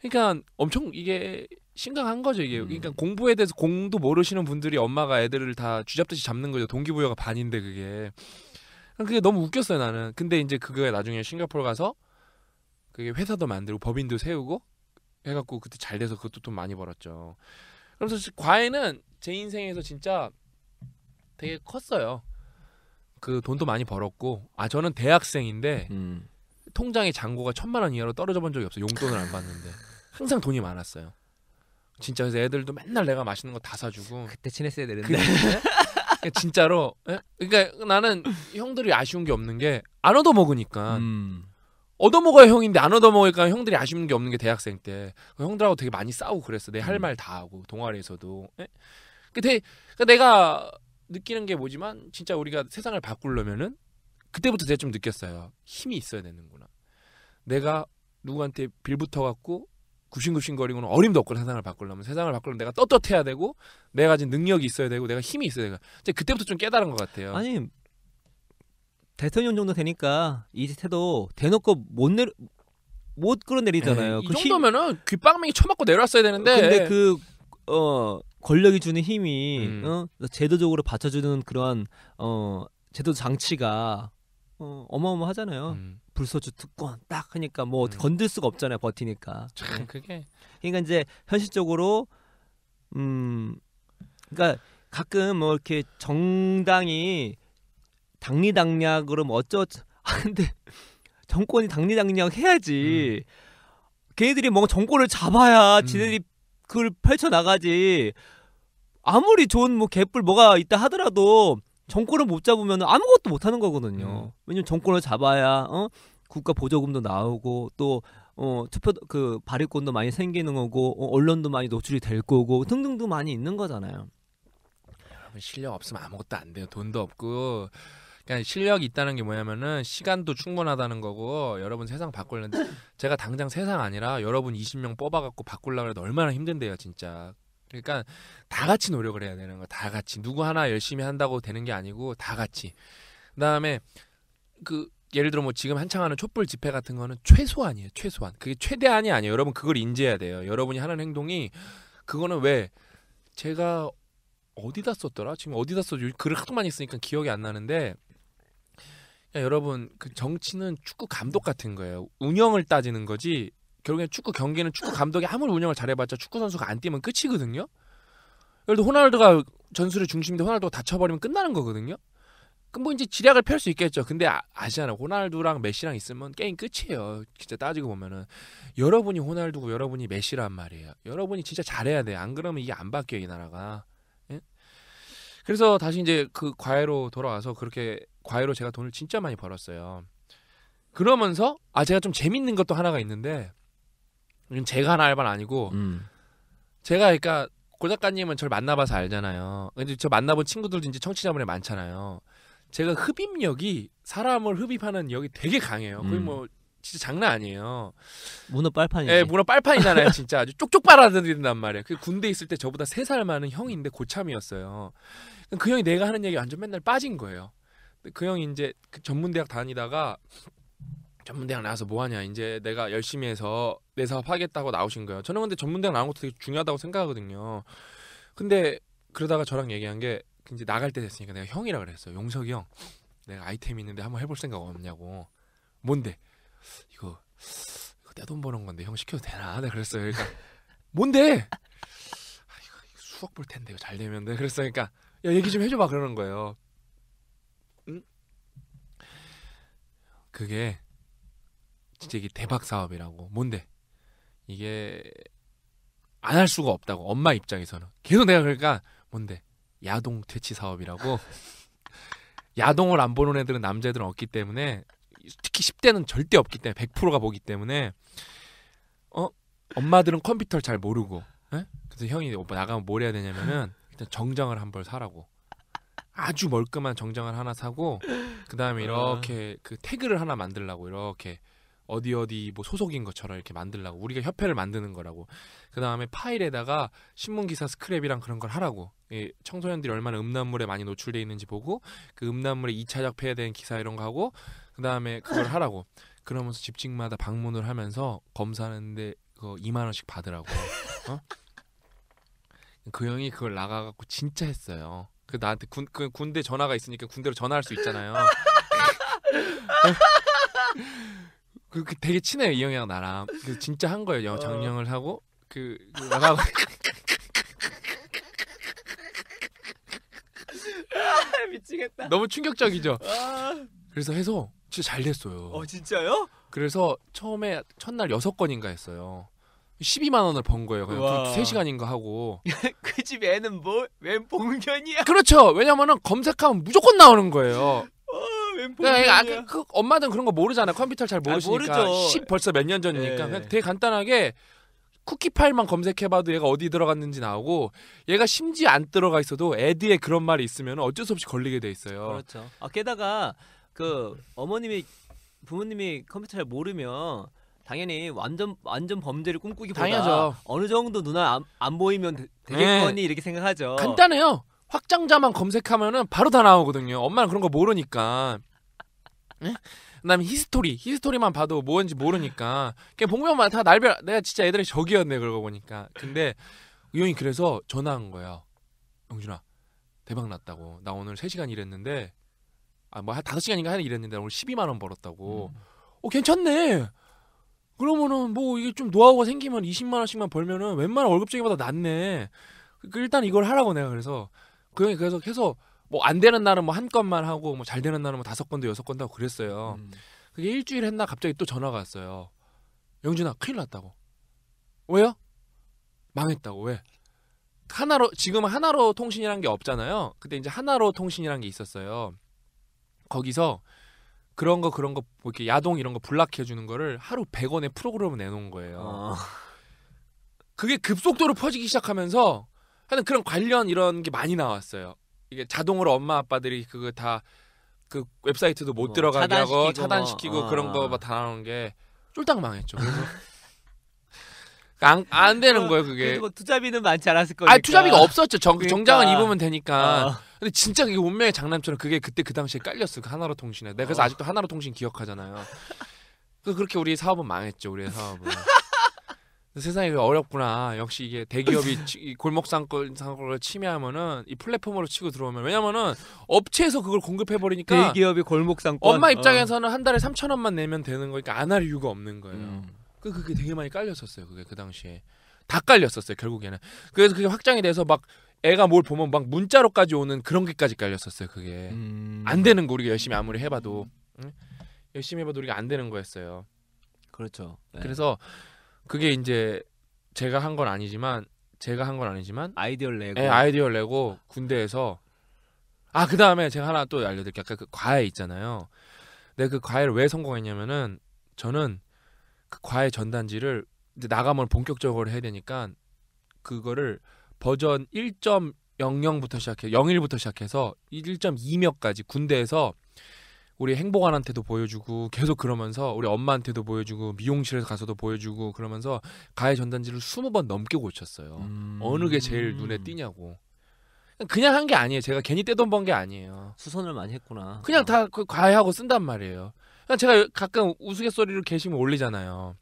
그러니까 엄청 이게 심각한 거죠 이게. 음. 그러니까 음. 공부에 대해서 공도 모르시는 분들이 엄마가 애들을 다 쥐잡듯이 잡는 거죠. 동기부여가 반인데 그게. 그게 너무 웃겼어요 나는. 근데 이제 그게 나중에 싱가포르 가서 그게 회사도 만들고 법인도 세우고 해갖고 그때 잘 돼서 그것도 돈 많이 벌었죠. 그러면서 과외는 제 인생에서 진짜 되게 컸어요. 그 돈도 많이 벌었고 아 저는 대학생인데 음. 통장에 잔고가 천만 원 이하로 떨어져 본 적이 없어요. 용돈을 안 받는데 항상 돈이 많았어요. 진짜 그래서 애들도 맨날 내가 맛있는 거 다 사주고 그때 친했어야 되는데 그러니까 진짜로 예? 그러니까 나는 형들이 아쉬운 게 없는 게 안 얻어 먹으니까 음. 얻어 먹어야 형인데 안 얻어 먹으니까 형들이 아쉬운 게 없는 게 대학생 때 그 형들하고 되게 많이 싸우고 그랬어 내 할 말다 음. 하고 동아리에서도 예? 근데 그 그러니까 내가 느끼는 게 뭐지만 진짜 우리가 세상을 바꾸려면은 그때부터 제가 좀 느꼈어요 힘이 있어야 되는구나 내가 누구한테 빌붙어 갖고 굽신굽신거리고는 어림도 없고 세상을 바꾸려면 세상을 바꾸려면 내가 떳떳해야 되고 내가 지진 능력이 있어야 되고 내가 힘이 있어야 되고 이제 그때부터 좀 깨달은 것 같아요. 아니 대통령 정도 되니까 이태도 대놓고 못 내려 못 끌어내리잖아요. 에이, 그이 그 정도면은 귓방맹이 쳐맞고 내려왔어야 되는데. 근데 그어 권력이 주는 힘이 음. 어, 제도적으로 받쳐주는 그러한 어 제도 장치가 어, 어마어마하잖아요. 음. 불소주 특권 딱 하니까 뭐 음. 건들 수가 없잖아요. 버티니까. 참 네. 그게. 그러니까 이제 현실적으로 음 그러니까 가끔 뭐 이렇게 정당이 당리당략으로 뭐 어쩌 아근데 정권이 당리당략 해야지. 음. 걔들이 뭔가 정권을 잡아야 음. 지들이 그걸 펼쳐 나가지. 아무리 좋은 뭐 개뿔 뭐가 있다 하더라도 정권을 못 잡으면 아무것도 못 하는 거거든요. 음. 왜냐면 정권을 잡아야 어? 국가 보조금도 나오고 또 어, 투표 그 발의권도 많이 생기는 거고 어, 언론도 많이 노출이 될 거고 등등도 많이 있는 거잖아요. 여러분 실력 없으면 아무것도 안 돼요. 돈도 없고 그러니까 실력이 있다는 게 뭐냐면은 시간도 충분하다는 거고 여러분 세상 바꾸려는데 제가 당장 세상 아니라 여러분 20명 뽑아갖고 바꾸려고 해도 얼마나 힘든데요 진짜 그러니까 다 같이 노력을 해야 되는 거. 다 같이 누구 하나 열심히 한다고 되는 게 아니고 다 같이. 그다음에 그 예를 들어 뭐 지금 한창 하는 촛불 집회 같은 거는 최소한이에요. 최소한. 그게 최대한이 아니에요. 여러분 그걸 인지해야 돼요. 여러분이 하는 행동이 그거는 왜 제가 어디다 썼더라? 지금 어디다 썼죠? 글을 하도 많이 쓰니까 기억이 안 나는데 그러니까 여러분 그 정치는 축구 감독 같은 거예요. 운영을 따지는 거지 결국엔 축구 경기는 축구 감독이 아무리 운영을 잘해봤자 축구 선수가 안 뛰면 끝이거든요. 예를 들어 호날두가 전술의 중심인데 호날두가 다쳐버리면 끝나는 거거든요. 그럼 뭐 이제 지략을 펼 수 있겠죠. 근데 아, 아시잖아요. 호날두랑 메시랑 있으면 게임 끝이에요. 진짜 따지고 보면은 여러분이 호날두고 여러분이 메시란 말이에요. 여러분이 진짜 잘해야 돼. 안 그러면 이게 안 바뀌어 이 나라가. 예? 그래서 다시 이제 그 과외로 돌아와서 그렇게 과외로 제가 돈을 진짜 많이 벌었어요. 그러면서 아 제가 좀 재밌는 것도 하나가 있는데 제가 하는 알바는 아니고 음. 제가 그러니까 고 작가님은 저를 만나봐서 알잖아요. 근데 저 만나본 친구들도 이 청취자분이 많잖아요. 제가 흡입력이 사람을 흡입하는 역이 되게 강해요. 거의 음. 뭐 진짜 장난 아니에요. 문어 빨판이. 예, 문어 빨판이잖아요. 진짜 아주 쪽쪽 빨아들인단 말이에요. 그 군대 있을 때 저보다 세 살 많은 형인데 고참이었어요. 그 형이 내가 하는 얘기 완전 맨날 빠진 거예요. 그 형이 이제 그 전문대학 다니다가 전문대학 나와서 뭐하냐 이제 내가 열심히 해서 내 사업 하겠다고 나오신 거예요 저는 근데 전문대학 나온 것도 되게 중요하다고 생각하거든요 근데 그러다가 저랑 얘기한 게 이제 나갈 때 됐으니까 내가 형이라 그랬어 용석이 형 내가 아이템 있는데 한번 해볼 생각 없냐고 뭔데 이거, 이거 내돈 버는 건데 형 시켜도 되나 내가 네, 그랬어요 그러니까 뭔데 아, 이거, 이거 수억 볼 텐데 이거 잘 되면 돼그랬으니까야 그러니까 얘기 좀 해줘봐 그러는 거예요 응? 그게 진짜 이게 대박 사업이라고. 뭔데? 이게 안 할 수가 없다고. 엄마 입장에서는. 계속 내가 그러니까 뭔데? 야동 퇴치 사업이라고. 야동을 안 보는 애들은 남자들은 없기 때문에 특히 10대는 절대 없기 때문에 100%가 보기 때문에 어 엄마들은 컴퓨터를 잘 모르고 에? 예? 그래서 형이 오빠 뭐 나가면 뭘 해야 되냐면은 일단 정장을 한 벌 사라고 아주 멀끔한 정장을 하나 사고 그 다음에 어. 이렇게 그 태그를 하나 만들라고 이렇게 어디 어디 뭐 소속인 것처럼 이렇게 만들라고 우리가 협회를 만드는 거라고 그 다음에 파일에다가 신문 기사 스크랩이랑 그런 걸 하라고 예, 청소년들이 얼마나 음란물에 많이 노출돼 있는지 보고 그 음란물의 2차 작폐에 대한 기사 이런 거 하고 그 다음에 그걸 하라고 그러면서 집집마다 방문을 하면서 검사하는데 그거 2만 원씩 받으라고 어? 그 형이 그걸 나가갖고 진짜 했어요 그 나한테 군, 그 군대 전화가 있으니까 군대로 전화할 수 있잖아요 그, 그 되게 친해요 이영이랑 나랑. 그 진짜 한 거예요. 어. 장영을 하고 그, 그 나가고. 아, 미치겠다. 너무 충격적이죠. 아. 그래서 해서 진짜 잘 됐어요. 어 진짜요? 그래서 처음에 첫날 여섯 건인가 했어요. 12만 원을 번 거예요. 그냥 두, 3시간인가 하고. 그 집 애는 뭐? 웬 봉변이야? 그렇죠. 왜냐면은 검색하면 무조건 나오는 거예요. 그러니까 아까 그 엄마들은 그런 거 모르잖아. 컴퓨터를 잘 아, 모르시니까. 아, 모르죠. 10 벌써 몇 년 전이니까 예. 그냥 되게 간단하게 쿠키 파일만 검색해봐도 얘가 어디 들어갔는지 나오고 얘가 심지어 안 들어가 있어도 애드에 그런 말이 있으면 어쩔 수 없이 걸리게 돼 있어요. 그렇죠. 아 게다가 그 어머님이 부모님이 컴퓨터 잘 모르면 당연히 완전 완전 범죄를 꿈꾸기보다 당연하죠. 어느 정도 눈알 안, 안 보이면 되, 되겠거니 네. 이렇게 생각하죠. 간단해요. 확장자만 검색하면은 바로 다 나오거든요. 엄마는 그런 거 모르니까. 네? 그다음에 히스토리, 히스토리만 봐도 뭔지 모르니까. 그냥 보면 다날벼 내가 진짜 애들이 적이었네 그러고 보니까. 근데 의원이 그래서 전화한 거야. 영준아, 대박 났다고. 나 오늘 3시간 일했는데 아뭐 다섯 시간인가 하는 일했는데 오늘 12만 원 벌었다고. 음. 어 괜찮네. 그러면은 뭐 이게 좀 노하우가 생기면 20만 원씩만 벌면은 웬만한 월급쟁이보다 낫네. 그, 그 일단 이걸 하라고 내가 그래서 그냥 그러니까 그래서 계속 뭐안 되는 날은 뭐 한 건만 하고 뭐 잘 되는 날은 뭐 다섯 건도 여섯 건도 하고 그랬어요. 음. 그게 일주일 했나 갑자기 또 전화가 왔어요. 영준아 큰일 났다고. 왜요? 망했다고 왜? 하나로 지금 하나로 통신이란 게 없잖아요. 그때 이제 하나로 통신이란 게 있었어요. 거기서 그런 거 그런 거 뭐 이렇게 야동 이런 거 블락해 주는 거를 하루 1 0 0원에 프로그램을 내놓은 거예요. 어. 그게 급속도로 퍼지기 시작하면서 하여튼 그런 관련 이런 게 많이 나왔어요. 이게 자동으로 엄마 아빠들이 그거 다 그 웹사이트도 못 어, 들어가게 차단시키고 하고 차단시키고 아. 그런 어. 거막 다 나오는 게 쫄딱 망했죠. 그래 그러니까 안, 안 되는 거예요 그게. 뭐 투자비는 많지 않았을 거니까. 아 투자비가 없었죠. 정, 그러니까. 정장은 입으면 되니까. 어. 근데 진짜 이게 운명의 장난처럼 그게 그때 그 당시에 깔렸어. 그 하나로 통신에. 내가 그래서 어. 아직도 하나로 통신 기억하잖아요. 그 그렇게 래서그 우리 사업은 망했죠. 우리 사업은. 세상이 어렵구나. 역시 이게 대기업이 치, 골목 상권을 상 침해하면은 이 플랫폼으로 치고 들어오면 왜냐면은 업체에서 그걸 공급해 버리니까 대기업이 골목 상권 엄마 어. 입장에서는 어. 한 달에 3천 원만 내면 되는 거니까 안 할 이유가 없는 거예요. 음. 그, 그 그게 되게 많이 깔렸었어요. 그게 그 당시에 다 깔렸었어요. 결국에는 그래서 그게 확장이 돼서 막 애가 뭘 보면 막 문자로까지 오는 그런 게까지 깔렸었어요. 그게 음. 안 되는 거 우리가 열심히 아무리 해봐도 응? 열심히 해봐도 우리가 안 되는 거였어요. 그렇죠. 네. 그래서 그게 이제 제가 한 건 아니지만 제가 한 건 아니지만 아이디어를 내고 예, 아이디어를 내고 군대에서 아 그 다음에 제가 하나 또 알려드릴게요. 아까 그 과외 있잖아요. 내데그 과외를 왜 성공했냐면은 저는 그 과외 전단지를 이제 나가면 본격적으로 해야 되니까 그거를 버전 1.00부터 시작해 01부터 시작해서 1 2명까지 군대에서 우리 행복한한테도 보여주고 계속 그러면서 우리 엄마한테도 보여주고 미용실에 가서도 보여주고 그러면서 가해 전단지를 스무 번 넘게 고쳤어요. 음... 어느 게 제일 눈에 띄냐고. 그냥 한 게 아니에요. 제가 괜히 떼돈 번 게 아니에요. 수선을 많이 했구나. 그냥 어. 다 그 과외하고 쓴단 말이에요. 그냥 제가 가끔 우스갯소리로 게시물 올리잖아요.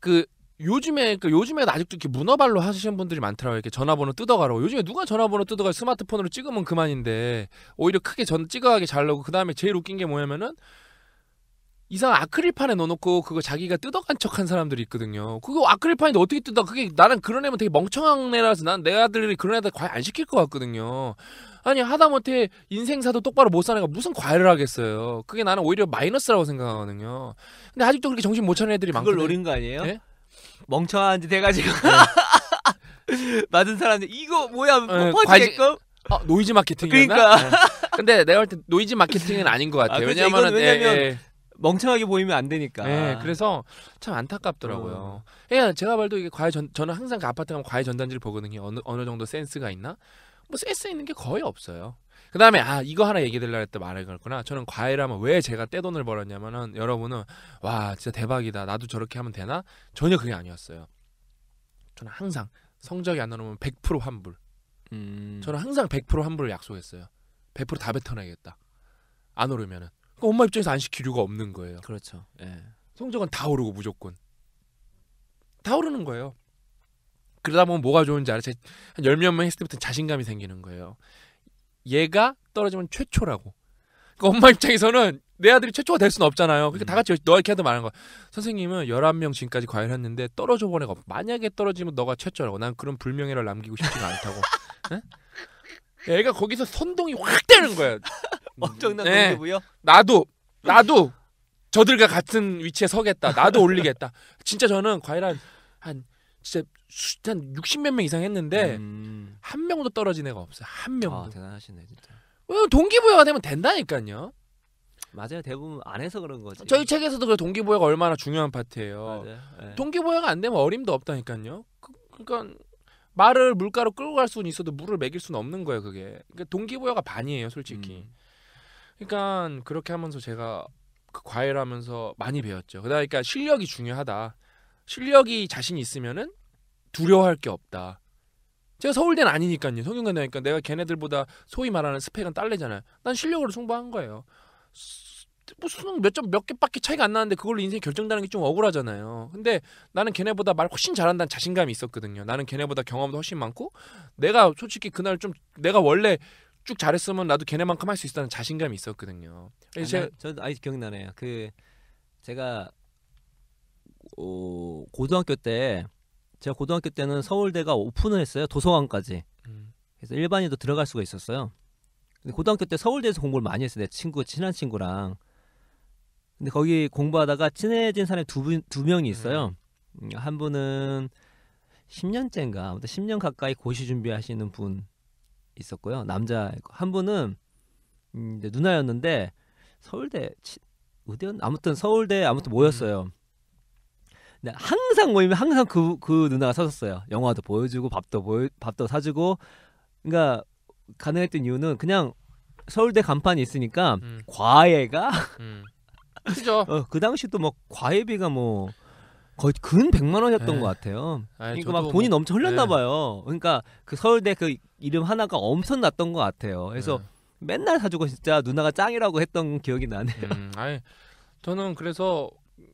그 요즘에 그 그러니까 요즘에는 아직도 이렇게 문어발로 하시는 분들이 많더라고요. 이렇게 전화번호 뜯어가라고. 요즘에 누가 전화번호 뜯어가 스마트폰으로 찍으면 그만인데 오히려 크게 전찍어가게잘 나오고 그 다음에 제일 웃긴 게 뭐냐면은 이상 아크릴판에 넣어놓고 그거 자기가 뜯어간 척한 사람들이 있거든요. 그거 아크릴판인데 어떻게 뜯어? 그게 나는 그런 애면 되게 멍청한 애라서 난 내 아들이 그런 애들과연안 시킬 것 같거든요. 아니 하다못해 인생사도 똑바로 못 사는 애가 무슨 과외를 하겠어요. 그게 나는 오히려 마이너스라고 생각하거든요. 근데 아직도 그렇게 정신 못 차린 애들이 많고 그걸 노린 거 아니에요? 네? 멍청한 짓 해가지고 네. 맞은 사람들 이거 뭐야 뭐 네, 퍼지게끔 아, 노이즈 마케팅이었나? 그러니까. 네. 근데 내가 볼 때 노이즈 마케팅은 아닌 것 아, 같아요. 아, 그렇죠. 왜냐하면 예, 예. 왜냐면 멍청하게 보이면 안 되니까. 예, 그래서 참 안타깝더라고요. 음. 예, 제가 봐도 이게 과외 전 저는 항상 그 아파트 가면 과외 전단지를 보거든요. 어느 어느 정도 센스가 있나? 뭐 센스 있는 게 거의 없어요. 그 다음에 아 이거 하나 얘기 드리려고 했니 말해그랬구나 저는 과외라면 왜 제가 떼돈을 벌었냐면은 여러분은 와 진짜 대박이다 나도 저렇게 하면 되나 전혀 그게 아니었어요 저는 항상 성적이 안 나오면 100% 환불 음... 저는 항상 100% 환불을 약속했어요 100%다 뱉어내겠다 안 오르면은 그러니까 엄마 입장에서 안 시킬 이유가 없는 거예요 그렇죠 예. 성적은 다 오르고 무조건 다 오르는 거예요 그러다 보면 뭐가 좋은지 알아. 요한 열몇명 했을 때부터 자신감이 생기는 거예요. 얘가 떨어지면 최초라고. 그러니까 엄마 입장에서는 내 아들이 최초가 될 수는 없잖아요. 그러니까 음. 다 같이 너 이렇게 해도 말한 거야. 선생님은 열한 명 지금까지 과외를 했는데 떨어져 본애고 만약에 떨어지면 너가 최초라고. 난 그런 불명예를 남기고 싶지 않다고. 응? 애가 거기서 선동이 확 되는 거야. 엄청난 네. 동기부여? 나도 나도 저들과 같은 위치에 서겠다. 나도 올리겠다. 진짜 저는 과외를 한, 한 진짜 한 60몇 명 이상 했는데 음. 한 명도 떨어진 애가 없어요. 한 아, 명도. 아, 대단하시네 진짜. 어, 동기부여가 되면 된다니까요. 맞아요. 대부분 안 해서 그런 거지. 저희 책에서도 그 동기부여가 얼마나 중요한 파트예요. 네. 동기부여가 안 되면 어림도 없다니까요. 그, 그러니까 말을 물가로 끌고 갈 수는 있어도 물을 먹일 수는 없는 거예요. 그게. 그러니까 동기부여가 반이에요, 솔직히. 음. 그러니까 그렇게 하면서 제가 그 과외를 하면서 많이 배웠죠. 그러니까 실력이 중요하다. 실력이 자신 있으면은 두려워할 게 없다. 제가 서울대는 아니니까요. 성균관대니까 내가 걔네들보다 소위 말하는 스펙은 딸래잖아요. 난 실력으로 승부한 거예요. 뭐 수능 몇 점 몇 개밖에 차이가 안 나는데 그걸로 인생이 결정되는 게 좀 억울하잖아요. 근데 나는 걔네보다 말 훨씬 잘한다는 자신감이 있었거든요. 나는 걔네보다 경험도 훨씬 많고 내가 솔직히 그날 좀 내가 원래 쭉 잘했으면 나도 걔네만큼 할 수 있다는 자신감이 있었거든요. 이제 아, 저 아직 기억나네요. 그 제가 어, 고등학교 때 제가 고등학교 때는 서울대가 오픈을 했어요 도서관까지 음. 그래서 일반인도 들어갈 수가 있었어요 근데 고등학교 때 서울대에서 공부를 많이 했어요 내 친구 친한 친구랑 근데 거기 공부하다가 친해진 사람이 두, 분, 두 명이 있어요 음. 음 한 분은 10년째인가 아무튼 10년 가까이 고시 준비하시는 분 있었고요 남자 한 분은 음, 이 누나였는데 서울대 치, 의대였 아무튼 서울대 아무튼 모였어요 음. 네, 항상 모이면 항상 그, 그 누나가 사줬어요. 영화도 보여주고 밥도 보여, 밥도 사주고. 그러니까 가능했던 이유는 그냥 서울대 간판이 있으니까 음. 과외가 음. 그죠. 어, 그 당시도 막 뭐 과외비가 뭐 거의 근 100만 원이었던 네. 것 같아요. 그러니까 막 뭐 돈이 뭐... 넘쳐 흘렀나 네. 예. 봐요. 그러니까 그 서울대 그 이름 하나가 엄청 났던 것 같아요. 그래서 네. 맨날 사주고 진짜 누나가 짱이라고 했던 기억이 나네요. 음, 아니 저는 그래서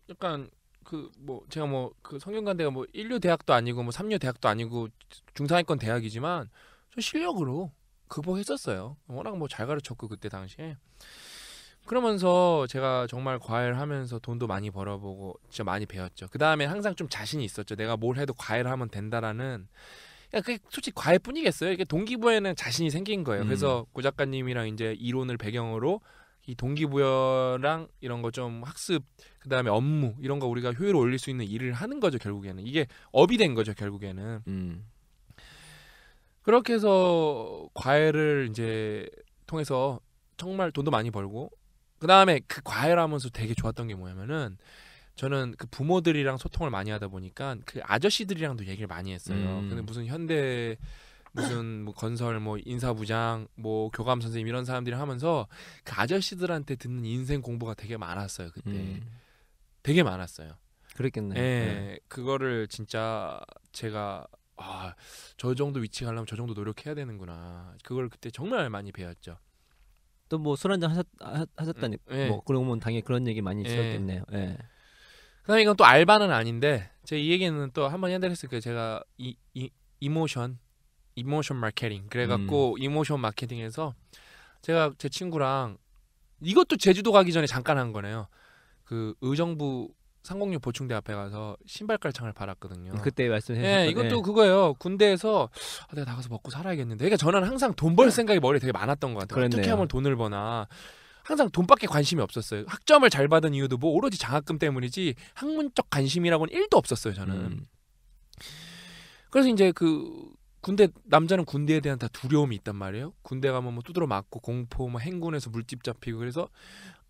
약간 그뭐 제가 뭐 그 성균관대가 뭐 일류 대학도 아니고 뭐 삼류 대학도 아니고 중상위권 대학이지만 저 실력으로 극복했었어요. 워낙 뭐 잘 가르쳤고 그때 당시에 그러면서 제가 정말 과외하면서 돈도 많이 벌어보고 진짜 많이 배웠죠. 그 다음에 항상 좀 자신이 있었죠. 내가 뭘 해도 과외를 하면 된다라는 그러니까 그게 솔직히 과외뿐이겠어요. 이게 동기부여에는 자신이 생긴 거예요. 음. 그래서 고 작가님이랑 이제 이론을 배경으로 이 동기부여랑 이런 거 좀 학습 그다음에 업무 이런 거 우리가 효율을 올릴 수 있는 일을 하는 거죠 결국에는 이게 업이 된 거죠 결국에는 음. 그렇게 해서 과외를 이제 통해서 정말 돈도 많이 벌고 그다음에 그 과외를 하면서 되게 좋았던 게 뭐냐면은 저는 그 부모들이랑 소통을 많이 하다 보니까 그 아저씨들이랑도 얘기를 많이 했어요 음. 근데 무슨 현대 무슨 뭐 건설 뭐 인사부장 뭐 교감 선생님 이런 사람들이 하면서 그 아저씨들한테 듣는 인생 공부가 되게 많았어요 그때 음. 되게 많았어요 그랬겠네 예 네. 그거를 진짜 제가 아저 정도 위치 가려면 저 정도 노력해야 되는구나 그걸 그때 정말 많이 배웠죠 또 뭐 술 한잔 하셨, 하셨다니 음, 네. 뭐 그러고 보면 당연히 그런 얘기 많이 들었겠네요 예. 네. 그다음에 이건 또 알바는 아닌데 제이 얘기는 또 한 번 해드렸으니까 제가 이, 이 이모션 이모션 마케팅 그래갖고 음. 이모션 마케팅에서 제가 제 친구랑 이것도 제주도 가기 전에 잠깐 한 거네요. 그 의정부 상공역 보충대 앞에 가서 신발 깔창을 팔았거든요. 그때 말씀해 네, 이것도 네. 그거예요. 군대에서 아, 내가 나가서 먹고 살아야겠는데. 그러니까 저는 항상 돈벌 네. 생각이 머리에 되게 많았던 것 같아요. 그랬네요. 어떻게 하면 돈을 버나. 항상 돈밖에 관심이 없었어요. 학점을 잘 받은 이유도 뭐 오로지 장학금 때문이지 학문적 관심이라고는 일도 없었어요, 저는. 음. 그래서 이제 그 군대 남자는 군대에 대한 다 두려움이 있단 말이에요. 군대 가면 뭐 두드러 맞고 공포, 뭐 행군에서 물집 잡히고 그래서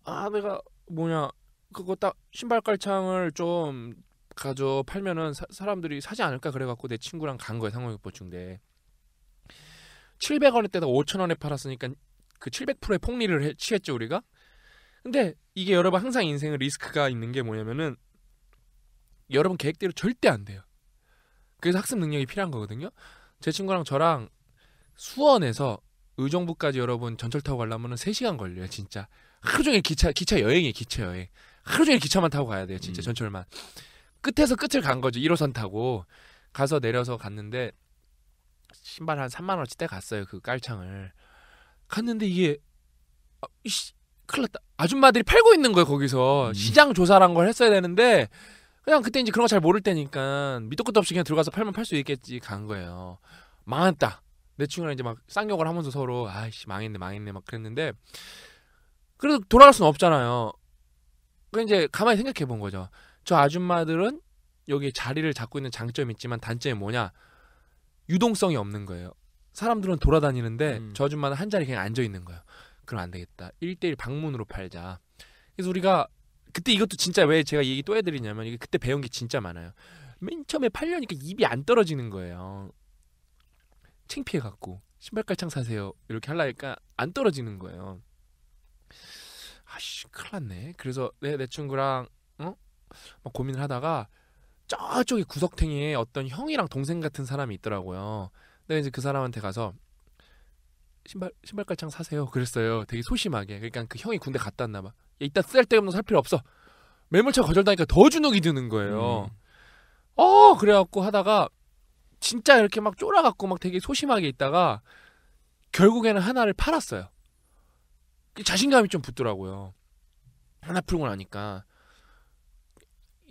아 내가 뭐냐 그거 딱 신발 깔창을 좀 가져 팔면은 사, 람들이 사지 않을까 그래갖고 내 친구랑 간 거예요 상호육보 충대 700원에 때다 5,000원에 팔았으니까 그 700%의 폭리를 해, 취했죠 우리가. 근데 이게 여러분 항상 인생의 리스크가 있는 게 뭐냐면은 여러분 계획대로 절대 안 돼요. 그래서 학습 능력이 필요한 거거든요. 제 친구랑 저랑 수원에서 의정부까지 여러분 전철 타고 가려면 은 3시간 걸려요, 진짜. 하루 종일 기차 기차 여행이에요, 기차 여행. 하루 종일 기차만 타고 가야 돼요, 진짜 음. 전철만. 끝에서 끝을 간 거죠. 1호선 타고 가서 내려서 갔는데 신발 한 3만 원어치 때 갔어요. 그 깔창을. 갔는데 이게 아, 이씨, 큰일 났다. 아줌마들이 팔고 있는 거예요, 거기서. 음. 시장 조사란 걸 했어야 되는데 그냥 그때 이제 그런 거 잘 모를 때니까 밑도 끝도 없이 그냥 들어가서 팔면 팔 수 있겠지 간 거예요. 망했다. 내 친구랑 이제 막 쌍욕을 하면서 서로 아이씨 망했네 망했네 막 그랬는데 그래도 돌아갈 수는 없잖아요. 그 이제 가만히 생각해 본 거죠. 저 아줌마들은 여기 자리를 잡고 있는 장점이 있지만 단점이 뭐냐? 유동성이 없는 거예요. 사람들은 돌아다니는데 음. 저 아줌마는 한자리 그냥 앉아 있는 거예요. 그럼 안 되겠다. 일대일 방문으로 팔자. 그래서 우리가 그때 이것도 진짜 왜 제가 얘기 또 해드리냐면 이게 그때 배운 게 진짜 많아요. 맨 처음에 8년이니까 입이 안 떨어지는 거예요. 창피해 갖고 신발 깔창 사세요 이렇게 하려니까 안 떨어지는 거예요. 아씨 큰일 났네. 그래서 내, 내 친구랑 어? 막 고민을 하다가 저쪽에 구석탱이에 어떤 형이랑 동생 같은 사람이 있더라고요. 근데 이제 그 사람한테 가서 신발 신발 깔창 사세요. 그랬어요. 되게 소심하게. 그러니까 그 형이 군대 갔다 왔나 봐. 이따 쓸데없는 살 필요 없어. 매물차 거절당니까 더 주눅이 드는 거예요. 음. 어 그래갖고 하다가 진짜 이렇게 막 쫄아갖고 막 되게 소심하게 있다가 결국에는 하나를 팔았어요. 자신감이 좀 붙더라고요. 하나 풀고 나니까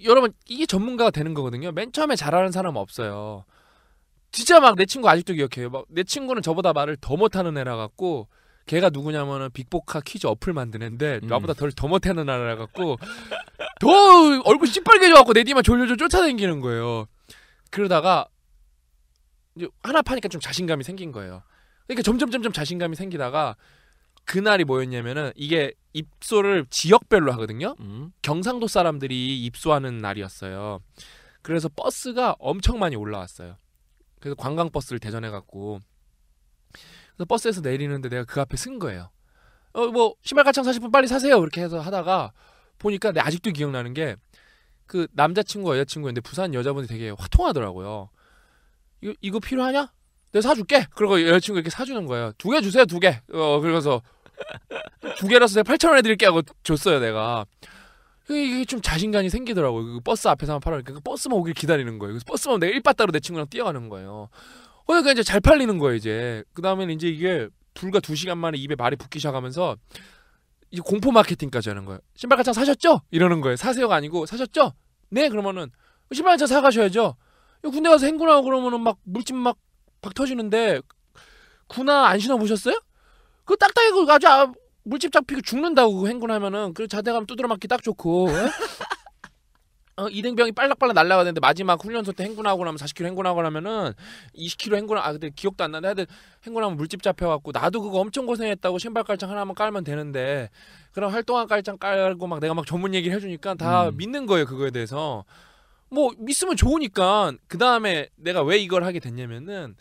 여러분 이게 전문가가 되는 거거든요. 맨 처음에 잘하는 사람 없어요. 진짜 막 내 친구 아직도 기억해요. 막 내 친구는 저보다 말을 더 못하는 애라 갖고 걔가 누구냐면은 빅보카 퀴즈 어플 만드는데 음. 나보다 덜 더 못하는 나라 갖고 더 얼굴 시뻘개져 갖고 내 뒤만 졸려져 쫓아다니는 거예요. 그러다가 이제 하나 파니까 좀 자신감이 생긴 거예요. 그러니까 점점 점점 자신감이 생기다가 그날이 뭐였냐면은 이게 입소를 지역별로 하거든요. 음. 경상도 사람들이 입소하는 날이었어요. 그래서 버스가 엄청 많이 올라왔어요. 그래서 관광 버스를 대전해 갖고 그래서 버스에서 내리는데 내가 그 앞에 쓴 거예요. 어 뭐 신발 가창 40분 빨리 사세요 이렇게 해서 하다가 보니까 내 아직도 기억나는 게 그 남자친구와 여자친구였는데 부산 여자분이 되게 화통하더라고요. 이거, 이거 필요하냐? 내가 사줄게. 그리고 여자친구 이렇게 사주는 거예요. 두 개 주세요, 두 개. 어 그래서 두 개라서 내가 8천 원에 드릴게 하고 줬어요 내가. 이게 좀 자신감이 생기더라고요. 그 버스 앞에서만 팔아니까 그 버스만 오길 기다리는 거예요. 그래서 버스만 내가 일바따로 내 친구랑 뛰어가는 거예요. 어, 그러니까 이제 잘 팔리는 거예요 이제 그 다음에는 이제 이게 불과 두 시간 만에 입에 말이 붙기 시작하면서 이 공포 마케팅까지 하는 거예요 신발 가장 사셨죠 이러는 거예요 사세요가 아니고 사셨죠 네 그러면은 신발 가창 사가셔야죠 군대 가서 행군하고 그러면은 막 물집 막박 터지는데 군화 안 신어 보셨어요 그 딱딱이 그 아주 아, 물집 잡히고 죽는다고 행군하면은 그 자대 감면 두드려 맞기 딱 좋고 예? 어, 이등병이 빨락빨락 날라가는데 야되 마지막 훈련소 때 행군하고 나면 40km 행군하고 나면은 20km 행군하 아 근데 기억도 안 나는데 하여튼 행군하면 물집 잡혀갖고 나도 그거 엄청 고생했다고 신발 깔창 하나만 깔면 되는데 그럼 활동한 깔창 깔고 막 내가 막 전문 얘기를 해주니까 다 음. 믿는 거예요 그거에 대해서 뭐 믿으면 좋으니까 그 다음에 내가 왜 이걸 하게 됐냐면은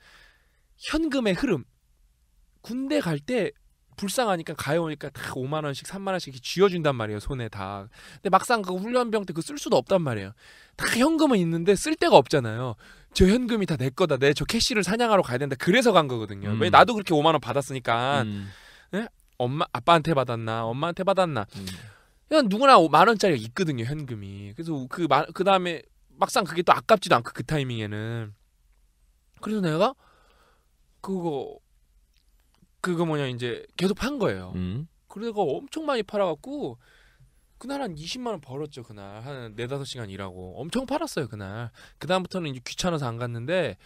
현금의 흐름 군대 갈때 불쌍하니까 가해 오니까 다 5만 원씩 3만 원씩 쥐어준단 말이에요 손에 다 근데 막상 그 훈련병 때 그 쓸 수도 없단 말이에요 다 현금은 있는데 쓸 데가 없잖아요 저 현금이 다 내 거다 내 저 캐시를 사냥하러 가야 된다 그래서 간 거거든요 음. 왜 나도 그렇게 5만 원 받았으니까 음. 네? 엄마 아빠한테 받았나 엄마한테 받았나 음. 그냥 누구나 5만 원짜리가 있거든요 현금이 그래서 그그 그 다음에 막상 그게 또 아깝지도 않고 그 타이밍에는 그래서 내가 그거 그거 뭐냐 이제 계속 판 거예요. 음. 그러다가 엄청 많이 팔아갖고 그날 한 20만 원 벌었죠 그날 한 네다섯 시간 일하고 엄청 팔았어요 그날 그 다음부터는 이제 귀찮아서 안 갔는데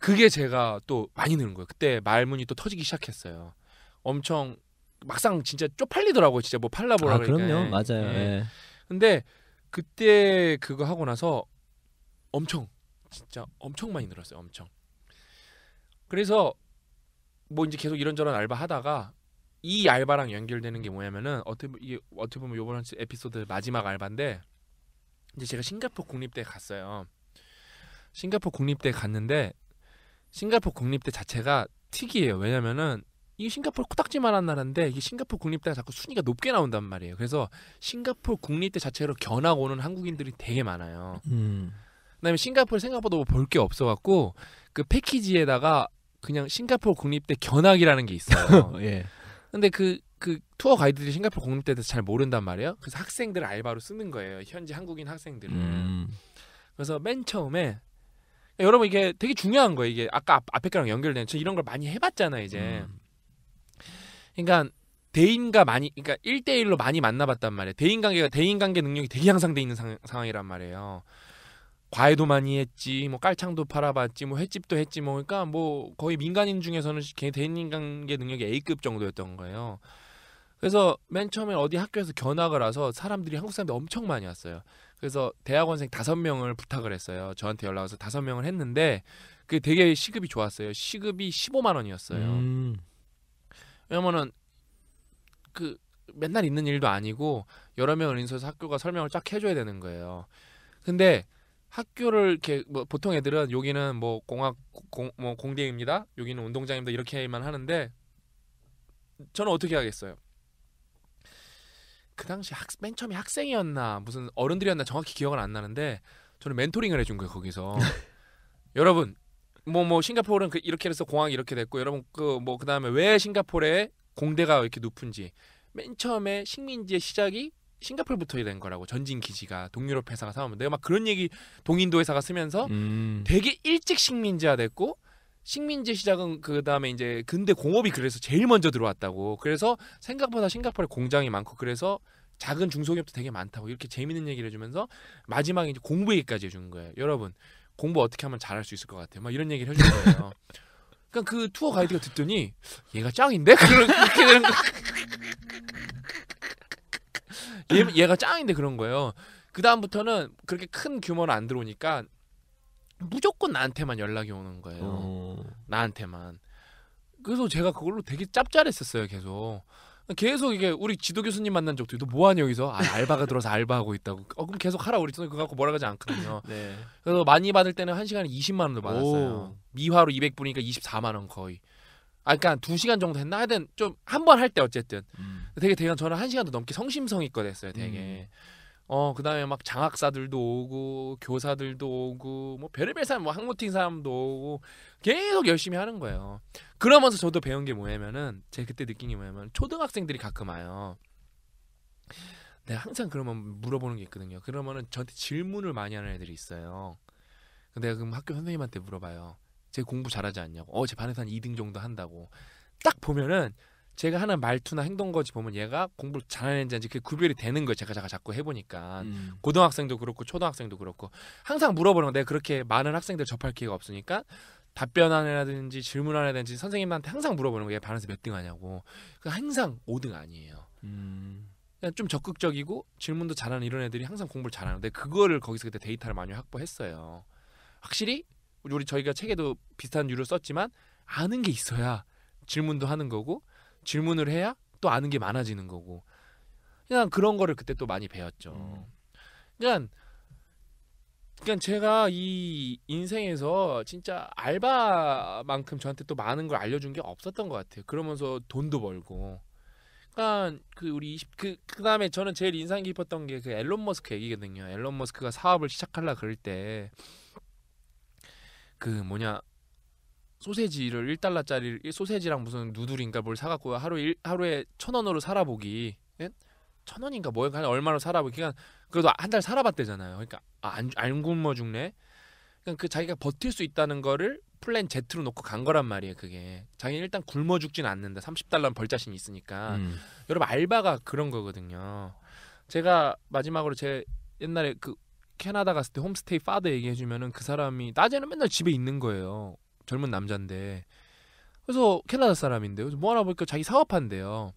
그게 제가 또 많이 늘은 거예요 그때 말문이 또 터지기 시작했어요 엄청 막상 진짜 쪽팔리더라고요 진짜 뭐 팔라보라 아, 그러니까. 그럼요 맞아요 예. 예. 근데 그때 그거 하고 나서 엄청 진짜 엄청 많이 늘었어요 엄청 그래서 뭐 이제 계속 이런저런 알바 하다가 이 알바랑 연결되는 게 뭐냐면은 어떻게 이게 어떻게 보면 요번 에피소드 마지막 알바인데 이제 제가 싱가포르 국립대 갔어요. 싱가포르 국립대 갔는데 싱가포르 국립대 자체가 특이해요. 왜냐면은 이 싱가포르 코딱지말한 나라인데 이게 싱가포르 국립대가 자꾸 순위가 높게 나온단 말이에요. 그래서 싱가포르 국립대 자체로 견학 오는 한국인들이 되게 많아요. 음. 그다음에 싱가포르 생각보다 뭐볼게 없어갖고 그 패키지에다가 그냥 싱가포르 국립대 견학이라는 게 있어요. 예. 근데 그, 그 투어 가이드들이 싱가포르 국립대에 대해서 잘 모른단 말이에요. 그래서 학생들 알바로 쓰는 거예요. 현지 한국인 학생들을. 음. 그래서 맨 처음에 그러니까 여러분 이게 되게 중요한 거예요. 이게 아까 앞, 에 거랑 연결된저 이런 걸 많이 해봤잖아요. 이제 음. 그러니까 대인과 많이 그러니까 일대일로 많이 만나봤단 말이에요. 대인 관계가 대인 관계 능력이 되게 향상돼 있는 상, 상황이란 말이에요. 과외도 많이 했지 뭐 깔창도 팔아봤지 뭐 횟집도 했지 뭐 그러니까 뭐 거의 민간인 중에서는 대인관계 능력이 A급 정도였던 거예요. 그래서 맨 처음에 어디 학교에서 견학을 와서 사람들이 한국 사람들 엄청 많이 왔어요. 그래서 대학원생 다섯 명을 부탁을 했어요. 저한테 연락 와서 다섯 명을 했는데 그 되게 시급이 좋았어요. 시급이 15만 원이었어요. 음. 왜냐면은 그 맨날 있는 일도 아니고 여러 명을인수해서 학교가 설명을 쫙 해줘야 되는 거예요. 근데 학교를 이렇게 뭐 보통 애들은 여기는 뭐 공학 공 뭐 공대입니다. 여기는 운동장입니다. 이렇게만 하는데 저는 어떻게 하겠어요? 그 당시 학, 맨 처음에 학생이었나 무슨 어른들이었나 정확히 기억은 안 나는데 저는 멘토링을 해준 거예요 거기서 여러분 뭐뭐 뭐 싱가포르는 그 이렇게 해서 공항이 렇게 됐고 여러분 그 뭐그 뭐 다음에 왜 싱가포르에 공대가 이렇게 높은지 맨 처음에 식민지의 시작이 싱가폴부터 된 거라고 전진 기지가 동유럽 회사가 사면 내가 막 그런 얘기 동인도 회사가 쓰면서 음. 되게 일찍 식민지화됐고 식민지 시작은 그 다음에 이제 근대 공업이 그래서 제일 먼저 들어왔다고 그래서 생각보다 싱가폴에 공장이 많고 그래서 작은 중소기업도 되게 많다고 이렇게 재밌는 얘기를 해주면서 마지막에 이제 공부 얘기까지 해준 거예요 여러분 공부 어떻게 하면 잘할 수 있을 것 같아요 막 이런 얘기를 해준 거예요 그러니까 그 투어 가이드가 듣더니 얘가 짱인데 그렇게 되는 거 얘, 얘가 짱인데 그런 거예요. 그 다음부터는 그렇게 큰 규모로 안 들어오니까 무조건 나한테만 연락이 오는 거예요. 어. 나한테만. 그래서 제가 그걸로 되게 짭짤했었어요. 계속. 계속 이게 우리 지도 교수님 만난 적도 있고 너 뭐 뭐하냐 여기서 아, 알바가 들어서 알바하고 있다고 어 그럼 계속 하라 우리 그거 갖고 뭐라 하지 않거든요 네. 그래서 많이 받을 때는 한 시간에 20만 원도 받았어요 오. 미화로 200분이니까 24만 원 거의 아 그러니까 두시간 정도 했나 하여튼 좀 한 번 할 때 어쨌든 음. 되게 대강 저는 한 시간도 넘게 성심성의껏 했어요. 되게. 음. 어 그다음에 막 장학사들도 오고 교사들도 오고 뭐 별의별 사람 뭐학무팀 사람도 오고 계속 열심히 하는 거예요. 그러면서 저도 배운 게 뭐냐면은 제 그때 느낀 게 뭐냐면 초등학생들이 가끔 와요. 내가 항상 그러면 물어보는 게 있거든요. 그러면은 저한테 질문을 많이 하는 애들이 있어요. 근데 그럼 학교 선생님한테 물어봐요. 제 공부 잘하지 않냐고. 어, 제 반에서 한 2등 정도 한다고. 딱 보면은 제가 하는 말투나 행동거지 보면 얘가 공부를 잘하는지 아닌지 그 구별이 되는 거예요. 제가 제가 자꾸 해보니까 음. 고등학생도 그렇고 초등학생도 그렇고 항상 물어보는 내가 그렇게 많은 학생들 접할 기회가 없으니까 답변하라든지 질문하라든지 선생님한테 항상 물어보는 거예요. 반에서 몇 등 하냐고. 그 항상 5등 아니에요. 음. 그냥 좀 적극적이고 질문도 잘하는 이런 애들이 항상 공부를 잘하는데 그거를 거기서 그때 데이터를 많이 확보했어요. 확실히 우리 저희가 책에도 비슷한 유를 썼지만 아는 게 있어야 질문도 하는 거고 질문을 해야 또 아는 게 많아지는 거고 그냥 그런 거를 그때 또 많이 배웠죠. 음. 그냥그냥 그러니까, 그러니까 제가 이 인생에서 진짜 알바만큼 저한테 또 많은 걸 알려준 게 없었던 것 같아요. 그러면서 돈도 벌고. 그러니까 그 우리 2그 그다음에 저는 제일 인상 깊었던 게 그 앨런 머스크 얘기거든요. 앨런 머스크가 사업을 시작하려 그럴 때 그 뭐냐 소세지를 1달러짜리 소세지랑 무슨 누들인가 뭘 사갖고 하루 일, 하루에 천 원으로 살아보기 예? 천 원인가 뭐야 한 얼마로 살아보기 그냥 그러니까 그래도 한 달 살아봤대잖아요. 그러니까 아, 안, 안 굶어 죽네. 그러니까 그 자기가 버틸 수 있다는 거를 플랜 Z로 놓고 간 거란 말이에요. 그게 자기는 일단 굶어 죽진 않는다. 30달러는 벌 자신 있으니까 음. 여러분 알바가 그런 거거든요. 제가 마지막으로 제 옛날에 그 캐나다 갔을 때 홈스테이 파드 얘기해 주면은 그 사람이 낮에는 맨날 집에 있는 거예요. 젊은 남자인데 그래서 캐나다 사람인데 그래서 뭐 하나 보니까 자기 사업한대요.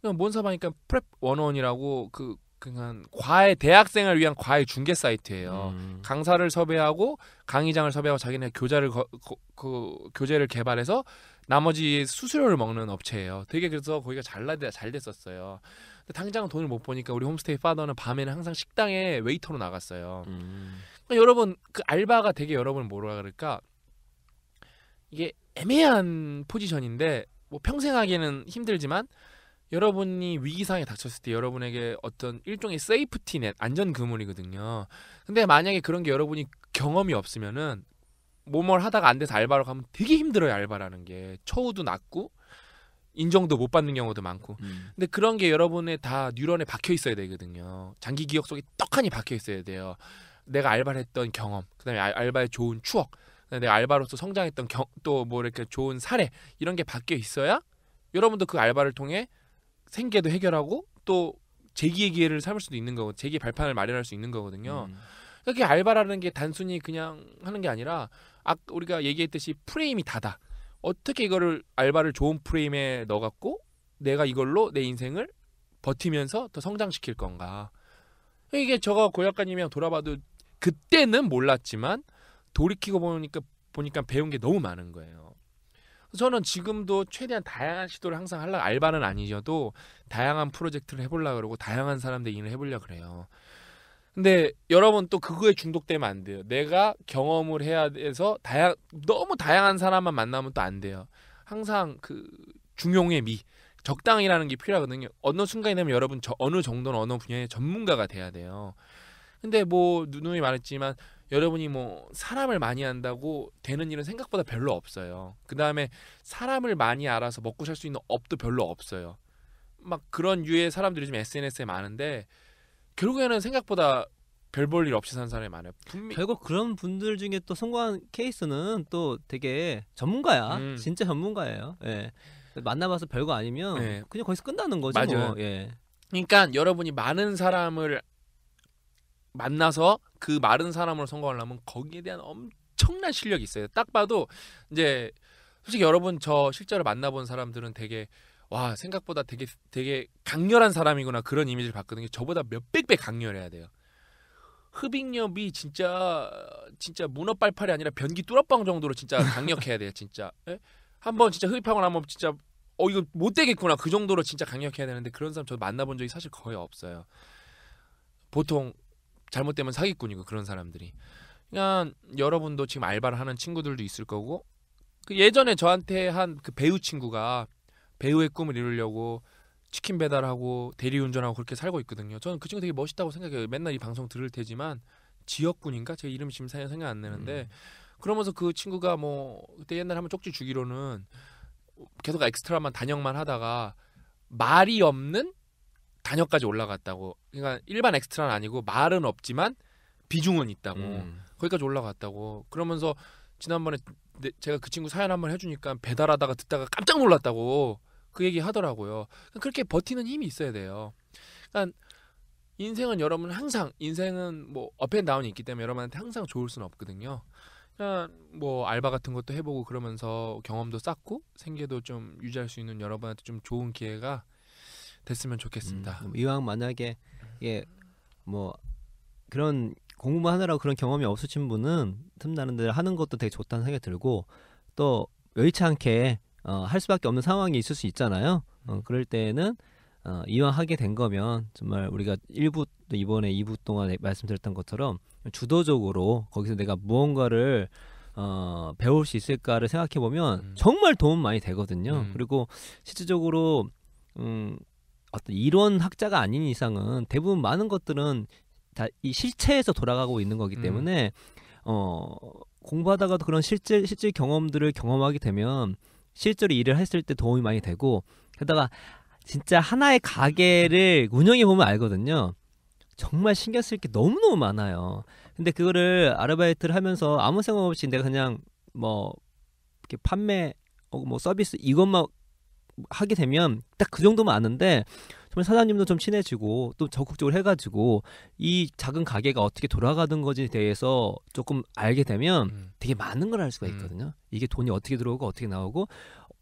그냥 뭔 사업하니까 프랩 원원이라고 그 그냥 과외 대학생을 위한 과외 중개 사이트예요. 음. 강사를 섭외하고 강의장을 섭외하고 자기네 교재를 거, 거, 그 교재를 개발해서 나머지 수수료를 먹는 업체예요. 되게 그래서 거기가 잘나잘 잘 됐었어요. 근데 당장 돈을 못버니까 우리 홈스테이 파더는 밤에는 항상 식당에 웨이터로 나갔어요. 음. 그러니까 여러분 그 알바가 되게 여러분 뭐라 그럴까 이게 애매한 포지션인데 뭐 평생 하기는 힘들지만 여러분이 위기상에 닥쳤을 때 여러분에게 어떤 일종의 세이프티넷 안전 그물이거든요. 근데 만약에 그런 게 여러분이 경험이 없으면은 뭐 뭘 하다가 안 돼서 알바로 가면 되게 힘들어요 알바라는 게 처우도 낮고 인정도 못 받는 경우도 많고 음. 근데 그런 게 여러분의 다 뉴런에 박혀 있어야 되거든요 장기 기억 속에 떡하니 박혀 있어야 돼요 내가 알바를 했던 경험 그다음에 알바의 좋은 추억 네, 내 알바로서 성장했던 경, 또 뭐 이렇게 좋은 사례 이런 게 밖에 있어야 여러분도 그 알바를 통해 생계도 해결하고 또 재기의 기회를 삼을 수도 있는 거고 재기 발판을 마련할 수 있는 거거든요. 음. 그러니까 그게 알바라는 게 단순히 그냥 하는 게 아니라 아 우리가 얘기했듯이 프레임이 다다. 어떻게 이거를 알바를 좋은 프레임에 넣어갖고 내가 이걸로 내 인생을 버티면서 더 성장시킬 건가? 이게 저가 고약가님이랑 돌아봐도 그때는 몰랐지만 돌이키고 보니까 보니까 배운 게 너무 많은 거예요. 저는 지금도 최대한 다양한 시도를 항상 하려 알바는 아니어도 다양한 프로젝트를 해보려 그러고 다양한 사람들 일을 해보려 그래요. 근데 여러분 또 그거에 중독되면 안 돼요. 내가 경험을 해야 돼서 다양 너무 다양한 사람만 만나면 또 안 돼요. 항상 그 중용의 미 적당이라는 게 필요하거든요. 어느 순간이 되면 여러분 저 어느 정도는 어느 분야의 전문가가 돼야 돼요. 근데 뭐 누누이 말했지만 여러분이 뭐 사람을 많이 안다고 되는 일은 생각보다 별로 없어요. 그 다음에 사람을 많이 알아서 먹고 살 수 있는 업도 별로 없어요. 막 그런 유의 사람들이 좀 SNS에 많은데 결국에는 생각보다 별 볼 일 없이 사는 사람이 많아요. 분명... 결국 그런 분들 중에 또 성공한 케이스는 또 되게 전문가야. 음. 진짜 전문가예요. 예. 만나봐서 별거 아니면 예. 그냥 거기서 끝나는 거죠 맞아요. 뭐. 예. 그러니까 여러분이 많은 사람을 만나서 그 마른 사람으로 성공하려면 거기에 대한 엄청난 실력이 있어요. 딱 봐도 이제 솔직히 여러분 저 실제로 만나본 사람들은 되게 와 생각보다 되게 되게 강렬한 사람이구나 그런 이미지를 받거든요. 저보다 몇백 배 강렬해야 돼요. 흡입력이 진짜 진짜 문어 빨팔이 아니라 변기 뚜러빵 정도로 진짜 강력해야 돼요. 진짜 에? 예? 한번 진짜 흡입하고 나면 진짜 어 이거 못 되겠구나 그 정도로 진짜 강력해야 되는데 그런 사람 저 만나본 적이 사실 거의 없어요. 보통 잘못되면 사기꾼이고 그런 사람들이. 그냥 그러니까 여러분도 지금 알바를 하는 친구들도 있을 거고 그 예전에 저한테 한 그 배우 친구가 배우의 꿈을 이루려고 치킨 배달하고 대리운전하고 그렇게 살고 있거든요. 저는 그 친구 되게 멋있다고 생각해요. 맨날 이 방송 들을 테지만 지역군인가 제 이름 이 지금 생각 안 나는데 음. 그러면서 그 친구가 뭐 그때 옛날 에 한번 쪽지 주기로는 계속 엑스트라만 단역만 하다가 말이 없는 단역까지 올라갔다고. 그러니까 일반 엑스트라는 아니고 말은 없지만 비중은 있다고. 음. 거기까지 올라갔다고. 그러면서 지난번에 제가 그 친구 사연 한번 해주니까 배달하다가 듣다가 깜짝 놀랐다고 그 얘기 하더라고요. 그러니까 그렇게 버티는 힘이 있어야 돼요. 그러니까 인생은 여러분 항상 인생은 뭐 업앤다운이 있기 때문에 여러분한테 항상 좋을 수는 없거든요. 그러니까 뭐 알바 같은 것도 해보고 그러면서 경험도 쌓고 생계도 좀 유지할 수 있는 여러분한테 좀 좋은 기회가 됐으면 좋겠습니다. 음, 이왕 만약에 예, 뭐 그런 공부만 하느라고 그런 경험이 없으신 분은 틈나는 대 하는 것도 되게 좋다는 생각이 들고 또 여의치 않게 어, 할 수밖에 없는 상황이 있을 수 있잖아요. 어, 음. 그럴 때는 어, 이왕 하게 된 거면 정말 우리가 1부 이번에 2부 동안 말씀드렸던 것처럼 주도적으로 거기서 내가 무언가를 어, 배울 수 있을까를 생각해 보면 음. 정말 도움 많이 되거든요. 음. 그리고 실질적으로 음, 어떤 이론 학자가 아닌 이상은 대부분 많은 것들은 다 이 실체에서 돌아가고 있는 거기 음. 때문에 음. 어 공부하다가도 그런 실제 실제 경험들을 경험하게 되면 실제로 일을 했을 때 도움이 많이 되고 게다가 진짜 하나의 가게를 운영해 보면 알거든요. 정말 신경 쓸 게 너무너무 많아요. 근데 그거를 아르바이트를 하면서 아무 생각 없이 내가 그냥 뭐 이렇게 판매 어, 뭐 서비스 이것만 하게 되면 딱 그 정도면 아는데 정말 사장님도 좀 친해지고 또 적극적으로 해가지고 이 작은 가게가 어떻게 돌아가는 것에 지 대해서 조금 알게 되면 음. 되게 많은 걸 알 수가 음. 있거든요. 음. 이게 돈이 어떻게 들어오고 어떻게 나오고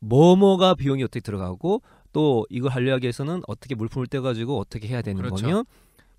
뭐뭐가 비용이 어떻게 들어가고 또 이걸 하려기 위해서는 어떻게 물품을 떼가지고 어떻게 해야 되는 그렇죠. 거며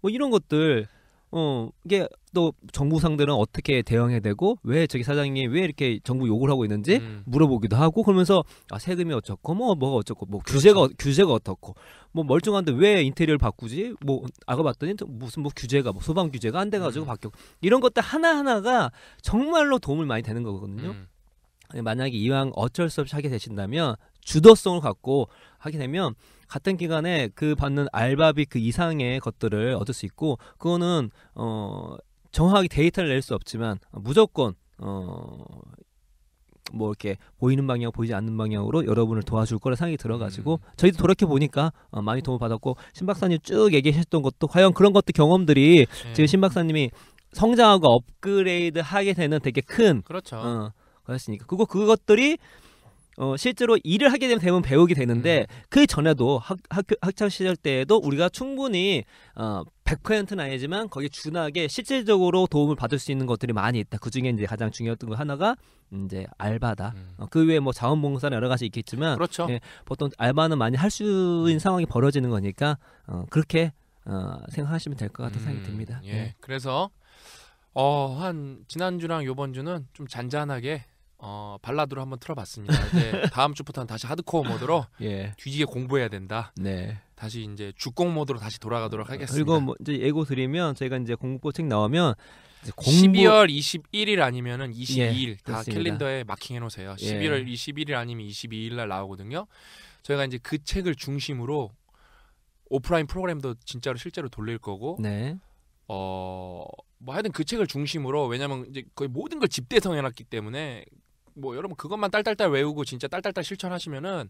뭐 이런 것들 어, 이게 또 정부 상대는 어떻게 대응해야 되고 왜 저기 사장님이 왜 이렇게 정부 욕을 하고 있는지 음. 물어보기도 하고 그러면서 아 세금이 어쩌고뭐 뭐가 어쩌고뭐 그렇죠. 규제가 그렇죠. 규제가 어떻고 뭐 멀쩡한데 왜 인테리어를 바꾸지 뭐 아까 봤더니 무슨 뭐 규제가 뭐 소방 규제가 안 돼가지고 음. 바뀌고 이런 것들 하나 하나가 정말로 도움을 많이 되는 거거든요. 음. 만약에 이왕 어쩔 수 없이 하게 되신다면 주도성을 갖고 하게 되면 같은 기간에 그 받는 알바비 그 이상의 것들을 얻을 수 있고 그거는 어 정확하게 데이터를 낼 수 없지만 무조건 어 뭐 이렇게 보이는 방향 보이지 않는 방향으로 여러분을 도와줄 거라 생각이 들어가지고 음. 저희도 돌이켜 보니까 어, 많이 도움 을 받았고 신 박사님 쭉 얘기하셨던 것도 과연 그런 것도 경험들이 네. 지금 신 박사님이 성장하고 업그레이드 하게 되는 되게 큰 그렇죠 어, 그랬으니까 그거 그것들이 어, 실제로 일을 하게 되면 대부분 배우게 되는데 음. 그 전에도 학, 학, 학창 시절 때에도 우리가 충분히 어, 100%는 아니지만 거기에 준하게 실질적으로 도움을 받을 수 있는 것들이 많이 있다. 그 중에 이제 가장 중요했던 거 하나가 이제 알바다. 음. 어, 그 외에 뭐 자원봉사나 여러 가지 있겠지만 그렇죠. 예, 보통 알바는 많이 할 수 있는 음. 상황이 벌어지는 거니까 어, 그렇게 어, 생각하시면 될 것같아 음, 생각이 듭니다. 예. 예. 그래서 어, 한 지난주랑 요번 주는 좀 잔잔하게 어, 발라드로 한번 틀어봤습니다. 이제 다음 주부터는 다시 하드코어 모드로 예. 뒤지게 공부해야 된다. 네. 다시 이제 주공 모드로 다시 돌아가도록 하겠습니다. 그리고 뭐 이제 예고 드리면 저희가 이제 공부책 나오면 공부... 12월 21일 아니면은 22일 예, 다그습니다 캘린더에 마킹해 놓으세요. 예. 11월 21일 아니면 22일 날 나오거든요. 저희가 이제 그 책을 중심으로 오프라인 프로그램도 진짜로 실제로 돌릴 거고 네. 어뭐 하여튼 그 책을 중심으로 왜냐면 이제 거의 모든 걸 집대성해놨기 때문에 뭐 여러분 그것만 딸딸딸 외우고 진짜 딸딸딸 실천하시면은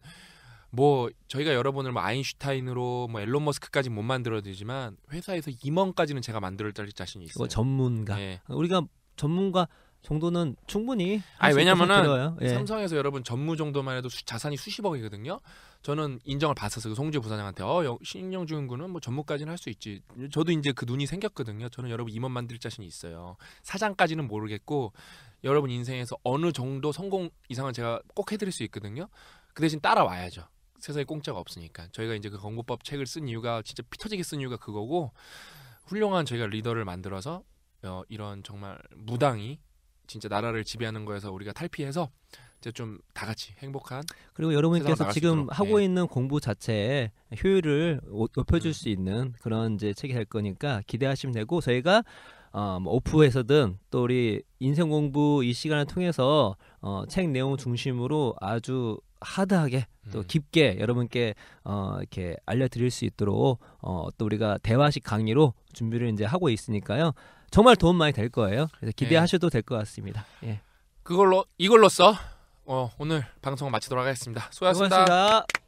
뭐 저희가 여러분을 뭐 아인슈타인으로 뭐 앨런 머스크까지 못 만들어드리지만 회사에서 임원까지는 제가 만들어 드릴 자신이 있어요. 어, 전문가. 예. 우리가 전문가 정도는 충분히 아니 왜냐면은 예. 삼성에서 여러분 전무 정도만 해도 수, 자산이 수십억이거든요. 저는 인정을 받았어요. 그 송재 부사장한테 어 신영준 군은 뭐 전무까지는 할 수 있지. 저도 이제 그 눈이 생겼거든요. 저는 여러분 임원 만들 자신이 있어요. 사장까지는 모르겠고 여러분 인생에서 어느 정도 성공 이상은 제가 꼭 해드릴 수 있거든요. 그 대신 따라와야죠. 세상에 공짜가 없으니까 저희가 이제 그 공부법 책을 쓴 이유가 진짜 피터지게 쓴 이유가 그거고 훌륭한 저희가 리더를 만들어서 어, 이런 정말 무당이 진짜 나라를 지배하는 거에서 우리가 탈피해서 이제 좀 다 같이 행복한 그리고 여러분께서 지금 하고 네. 있는 공부 자체에 효율을 높여줄 음. 수 있는 그런 이제 책이 될 거니까 기대하시면 되고 저희가 어, 뭐 오프에서든 또 우리 인생 공부 이 시간을 통해서 어, 책 내용 중심으로 아주 하드하게 또 음. 깊게 여러분께 어, 이렇게 알려드릴 수 있도록 어, 또 우리가 대화식 강의로 준비를 이제 하고 있으니까요. 정말 도움 많이 될 거예요. 그래서 기대하셔도 될 것 같습니다. 예. 그걸로 이걸로써 어, 오늘 방송 마치도록 하겠습니다. 수고하셨습니다. 수고하셨습니다.